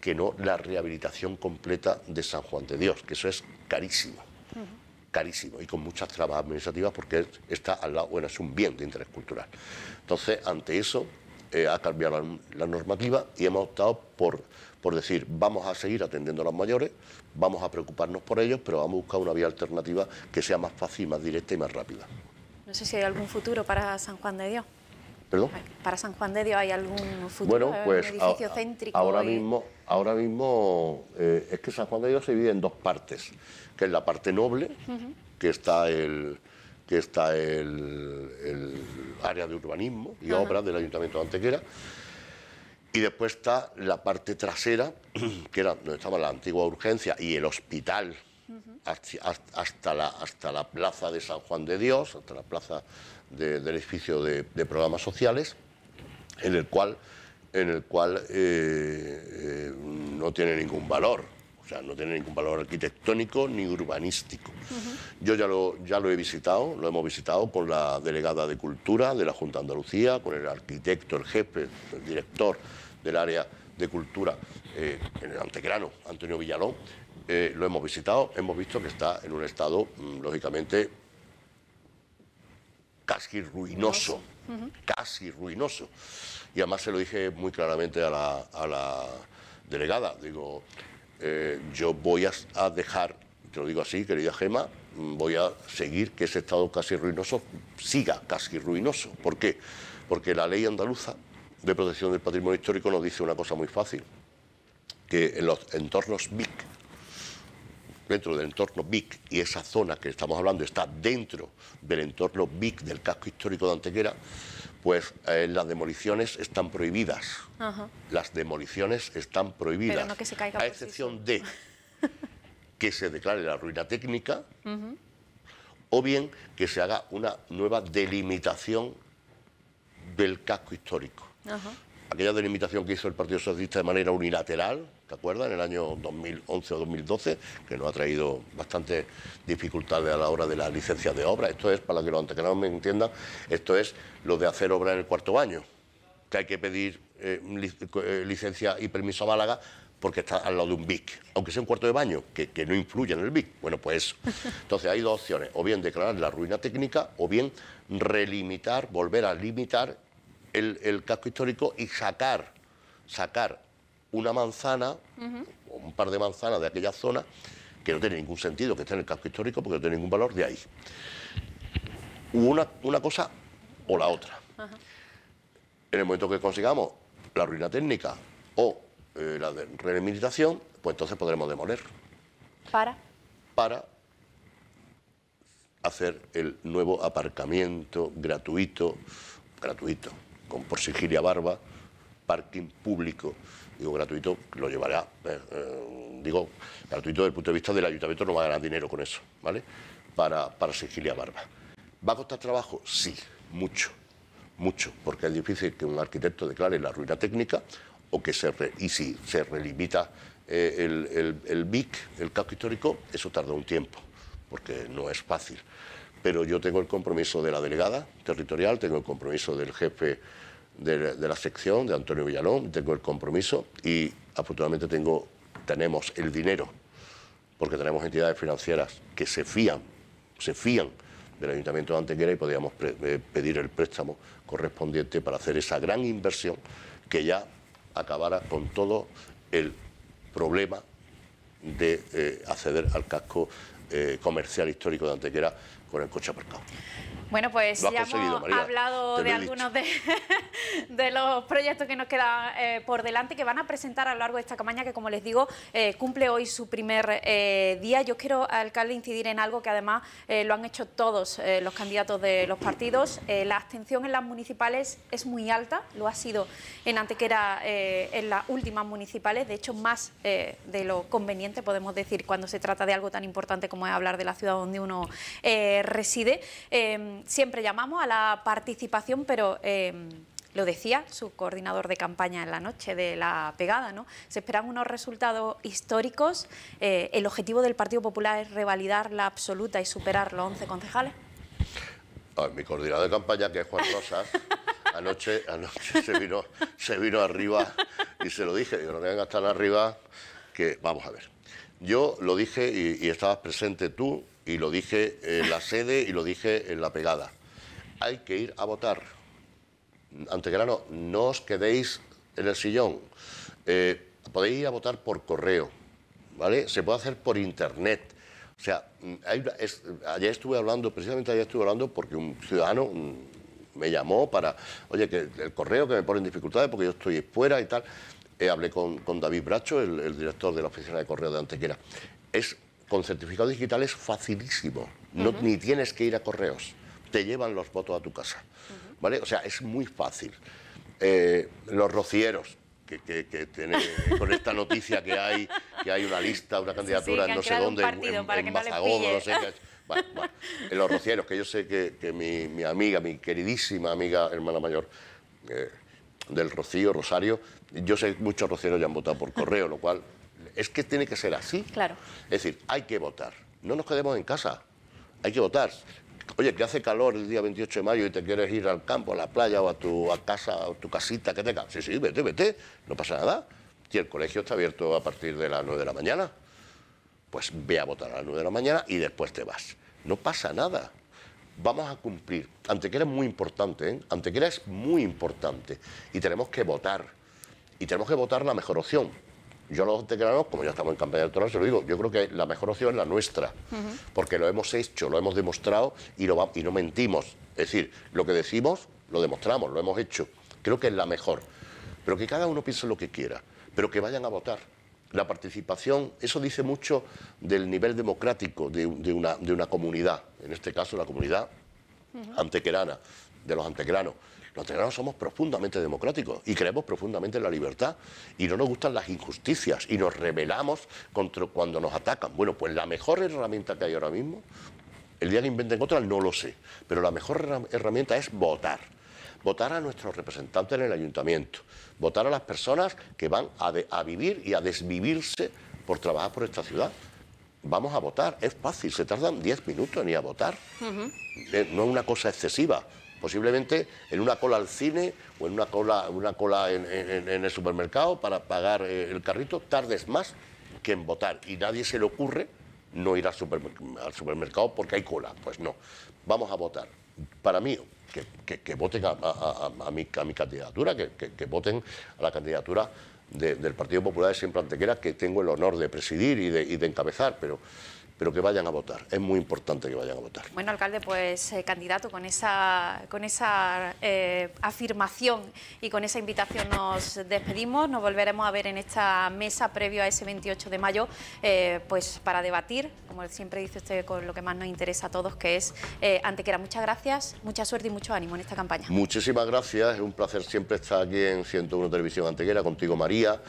que no la rehabilitación completa de San Juan de Dios, que eso es carísimo carísimo y con muchas trabas administrativas porque está al lado, bueno, es un bien de interés cultural. Entonces, ante eso, eh, ha cambiado la, normativa y hemos optado por, por decir, vamos a seguir atendiendo a los mayores, vamos a preocuparnos por ellos, pero vamos a buscar una vía alternativa que sea más fácil, más directa y más rápida. No sé si hay algún futuro para San Juan de Dios. Para San Juan de Dios hay algún futuro, bueno, pues, céntrico. Ahora mismo, ahora mismo eh, es que San Juan de Dios se divide en dos partes, que es la parte noble, que está el que está el, área de urbanismo y obras del Ayuntamiento de Antequera. Y después está la parte trasera, que era donde estaba la antigua urgencia y el hospital, la, hasta la plaza de San Juan de Dios, hasta la plaza del edificio de, programas sociales, en el cual, en el cual eh, eh, no tiene ningún valor. O sea, no tiene ningún valor arquitectónico ni urbanístico. Yo ya lo, ya lo he visitado, lo hemos visitado con la delegada de Cultura de la Junta de Andalucía, con el arquitecto, el jefe, el director del área de Cultura eh, en el Antegrano, Antonio Villalón. lo hemos visitado, hemos visto que está en un estado, mm, lógicamente, casi ruinoso, casi ruinoso. Y además se lo dije muy claramente a la, delegada, digo, eh, yo voy a, dejar, te lo digo así, querida Gema, mm, voy a seguir que ese estado casi ruinoso siga casi ruinoso. ¿Por qué? Porque la ley andaluza de protección del patrimonio histórico nos dice una cosa muy fácil, que en los entornos BIC, dentro del entorno BIC y esa zona que estamos hablando está dentro del entorno BIC del casco histórico de Antequera, pues eh, las demoliciones están prohibidas. Las demoliciones están prohibidas. a excepción de que se declare la ruina técnica o bien que se haga una nueva delimitación del casco histórico. Aquella delimitación que hizo el Partido Socialista de manera unilateral, ¿te acuerdas? En el año 2011 o 2012, que nos ha traído bastantes dificultades a la hora de las licencias de obra. Esto es, para que los no me entiendan, esto es lo de hacer obra en el cuarto baño, que hay que pedir eh, eh, licencia y permiso a Málaga porque está al lado de un BIC, aunque sea un cuarto de baño, que, no influye en el BIC. Bueno, pues eso. Entonces hay dos opciones, o bien declarar la ruina técnica, o bien relimitar, volver a limitar el, el casco histórico y sacar, sacar una manzana, o un par de manzanas de aquella zona, que no tiene ningún sentido que esté en el casco histórico porque no tiene ningún valor de ahí. Una, una cosa o la otra. En el momento que consigamos la ruina técnica o eh, la de rehabilitación, pues entonces podremos demoler. ¿Para? Para hacer el nuevo aparcamiento gratuito, gratuito, con por Sigilia Barba, parking público digo gratuito, lo llevará, eh, eh, digo gratuito desde el punto de vista del ayuntamiento, no va a ganar dinero con eso, ¿vale? Para, para Barba. ¿Va a costar trabajo? Sí, mucho, mucho, porque es difícil que un arquitecto declare la ruina técnica o que se, y si se relimita eh, el, el, el BIC, el casco histórico, eso tarda un tiempo, porque no es fácil. Pero yo tengo el compromiso de la delegada territorial, tengo el compromiso del jefe de, la sección de Antonio Villalón, tengo el compromiso y afortunadamente tengo, tenemos el dinero, porque tenemos entidades financieras que se fían, se fían del Ayuntamiento de Antequera y podíamos eh, pedir el préstamo correspondiente para hacer esa gran inversión que ya acabara con todo el problema de eh, acceder al casco eh, comercial histórico de Antequera con el coche aparcado. Bueno, pues ya hemos hablado de algunos de, los proyectos que nos quedan eh, por delante, que van a presentar a lo largo de esta campaña, que como les digo, eh, cumple hoy su primer eh, día. Yo quiero, alcalde, incidir en algo que además lo han hecho todos los candidatos de los partidos. la abstención en las municipales es muy alta, lo ha sido en Antequera en las últimas municipales, de hecho más de lo conveniente, podemos decir, cuando se trata de algo tan importante como es hablar de la ciudad donde uno reside. Em, siempre llamamos a la participación, pero... Em, lo decía su coordinador de campaña en la noche de la pegada, ¿no? Se esperan unos resultados históricos. Eh, ¿El objetivo del Partido Popular es revalidar la absoluta y superar los 11 concejales? Ah, mi coordinador de campaña, que es Juan Rosas, anoche, se, vino, se vino arriba y se lo dije, Yo no me arriba que, vamos a ver, yo lo dije y estabas presente tú, y lo dije en la sede y lo dije en la pegada. Hay que ir a votar. Antequera no os quedéis en el sillón. Eh, podéis ir a votar por correo, ¿vale? Se puede hacer por internet. O sea, mm, ayer estuve hablando, precisamente ayer estuve hablando porque un ciudadano mm, me llamó para, oye, que el correo que me pone en dificultades porque yo estoy fuera y tal. Eh, hablé con, David Bracho, el, director de la oficina de correo de Antequera. Es con certificado digital es facilísimo. Ni tienes que ir a correos. Te llevan los votos a tu casa. ¿Vale? O sea, es muy fácil. Eh, los rocieros, que, que, con esta noticia que hay, que hay una lista, una candidatura en no sé dónde, en, en, no, sé qué. Los rocieros, que yo sé que, mi, amiga, mi queridísima amiga, hermana mayor eh, del Rocío, Rosario, yo sé que muchos rocieros ya han votado por correo, lo cual es que tiene que ser así. Claro. Es decir, hay que votar. No nos quedemos en casa. Hay que votar. Oye, que hace calor el día 28 de mayo y te quieres ir al campo, a la playa o a tu casa o tu casita que tengas. Sí, sí, vete, vete, no pasa nada. Si el colegio está abierto a partir de las 9 de la mañana. Pues ve a votar a las 9 de la mañana y después te vas. No pasa nada. Vamos a cumplir. Antequera es muy importante, ¿eh? Antequera es muy importante. Y tenemos que votar. Y tenemos que votar la mejor opción. Yo los antequeranos, como ya estamos en campaña electoral, se lo digo, yo creo que la mejor opción es la nuestra, porque lo hemos hecho, lo hemos demostrado y, lo y no mentimos. Es decir, lo que decimos, lo demostramos, lo hemos hecho. Creo que es la mejor. Pero que cada uno piense lo que quiera, pero que vayan a votar. La participación, eso dice mucho del nivel democrático de, una, comunidad, en este caso la comunidad antequerana, de los antequeranos. Los tenemos somos profundamente democráticos y creemos profundamente en la libertad y no nos gustan las injusticias y nos rebelamos cuando nos atacan. Bueno, pues la mejor herramienta que hay ahora mismo, el día que inventen otra no lo sé, pero la mejor herramienta es votar. Votar a nuestros representantes en el ayuntamiento, votar a las personas que van a, vivir y a desvivirse por trabajar por esta ciudad vamos a votar. Es fácil, se tardan 10 minutos en ir a votar. Eh, no es una cosa excesiva posiblemente en una cola al cine o en una cola, una cola en, el supermercado para pagar eh, el carrito, tardes más que en votar. Y nadie se le ocurre no ir al, supermercado porque hay cola. Pues no, vamos a votar. Para mí, que, que, voten a, a, mi, candidatura, que, voten a la candidatura del Partido Popular de Siempre Antequera, que tengo el honor de presidir y de, y de encabezar, pero pero que vayan a votar. Es muy importante que vayan a votar. Bueno, alcalde, pues eh, candidato, con esa, con esa eh, afirmación y con esa invitación nos despedimos. Nos volveremos a ver en esta mesa previo a ese 28 de mayo, eh, pues para debatir, como siempre dice usted, con lo que más nos interesa a todos, que es Antequera. Muchas gracias, mucha suerte y mucho ánimo en esta campaña. Muchísimas gracias, es un placer siempre estar aquí en 101 Televisión Antequera, contigo María,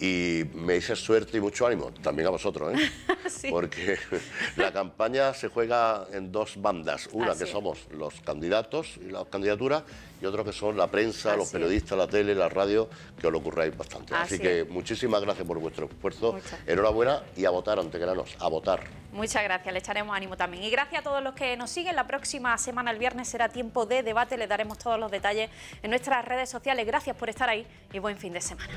y me dices suerte y mucho ánimo, también a vosotros, ¿eh? Porque la campaña se juega en dos bandas, una ah, que somos los candidatos y las candidaturas y otra que son la prensa, ah, los periodistas, la tele, la radio, que os lo ocurráis bastante. Ah, Así, que muchísimas gracias por vuestro esfuerzo, enhorabuena y a votar, antegranos, a votar. Muchas gracias, le echaremos ánimo también. Y gracias a todos los que nos siguen. La próxima semana, el viernes, será tiempo de debate. Les daremos todos los detalles en nuestras redes sociales. Gracias por estar ahí y buen fin de semana.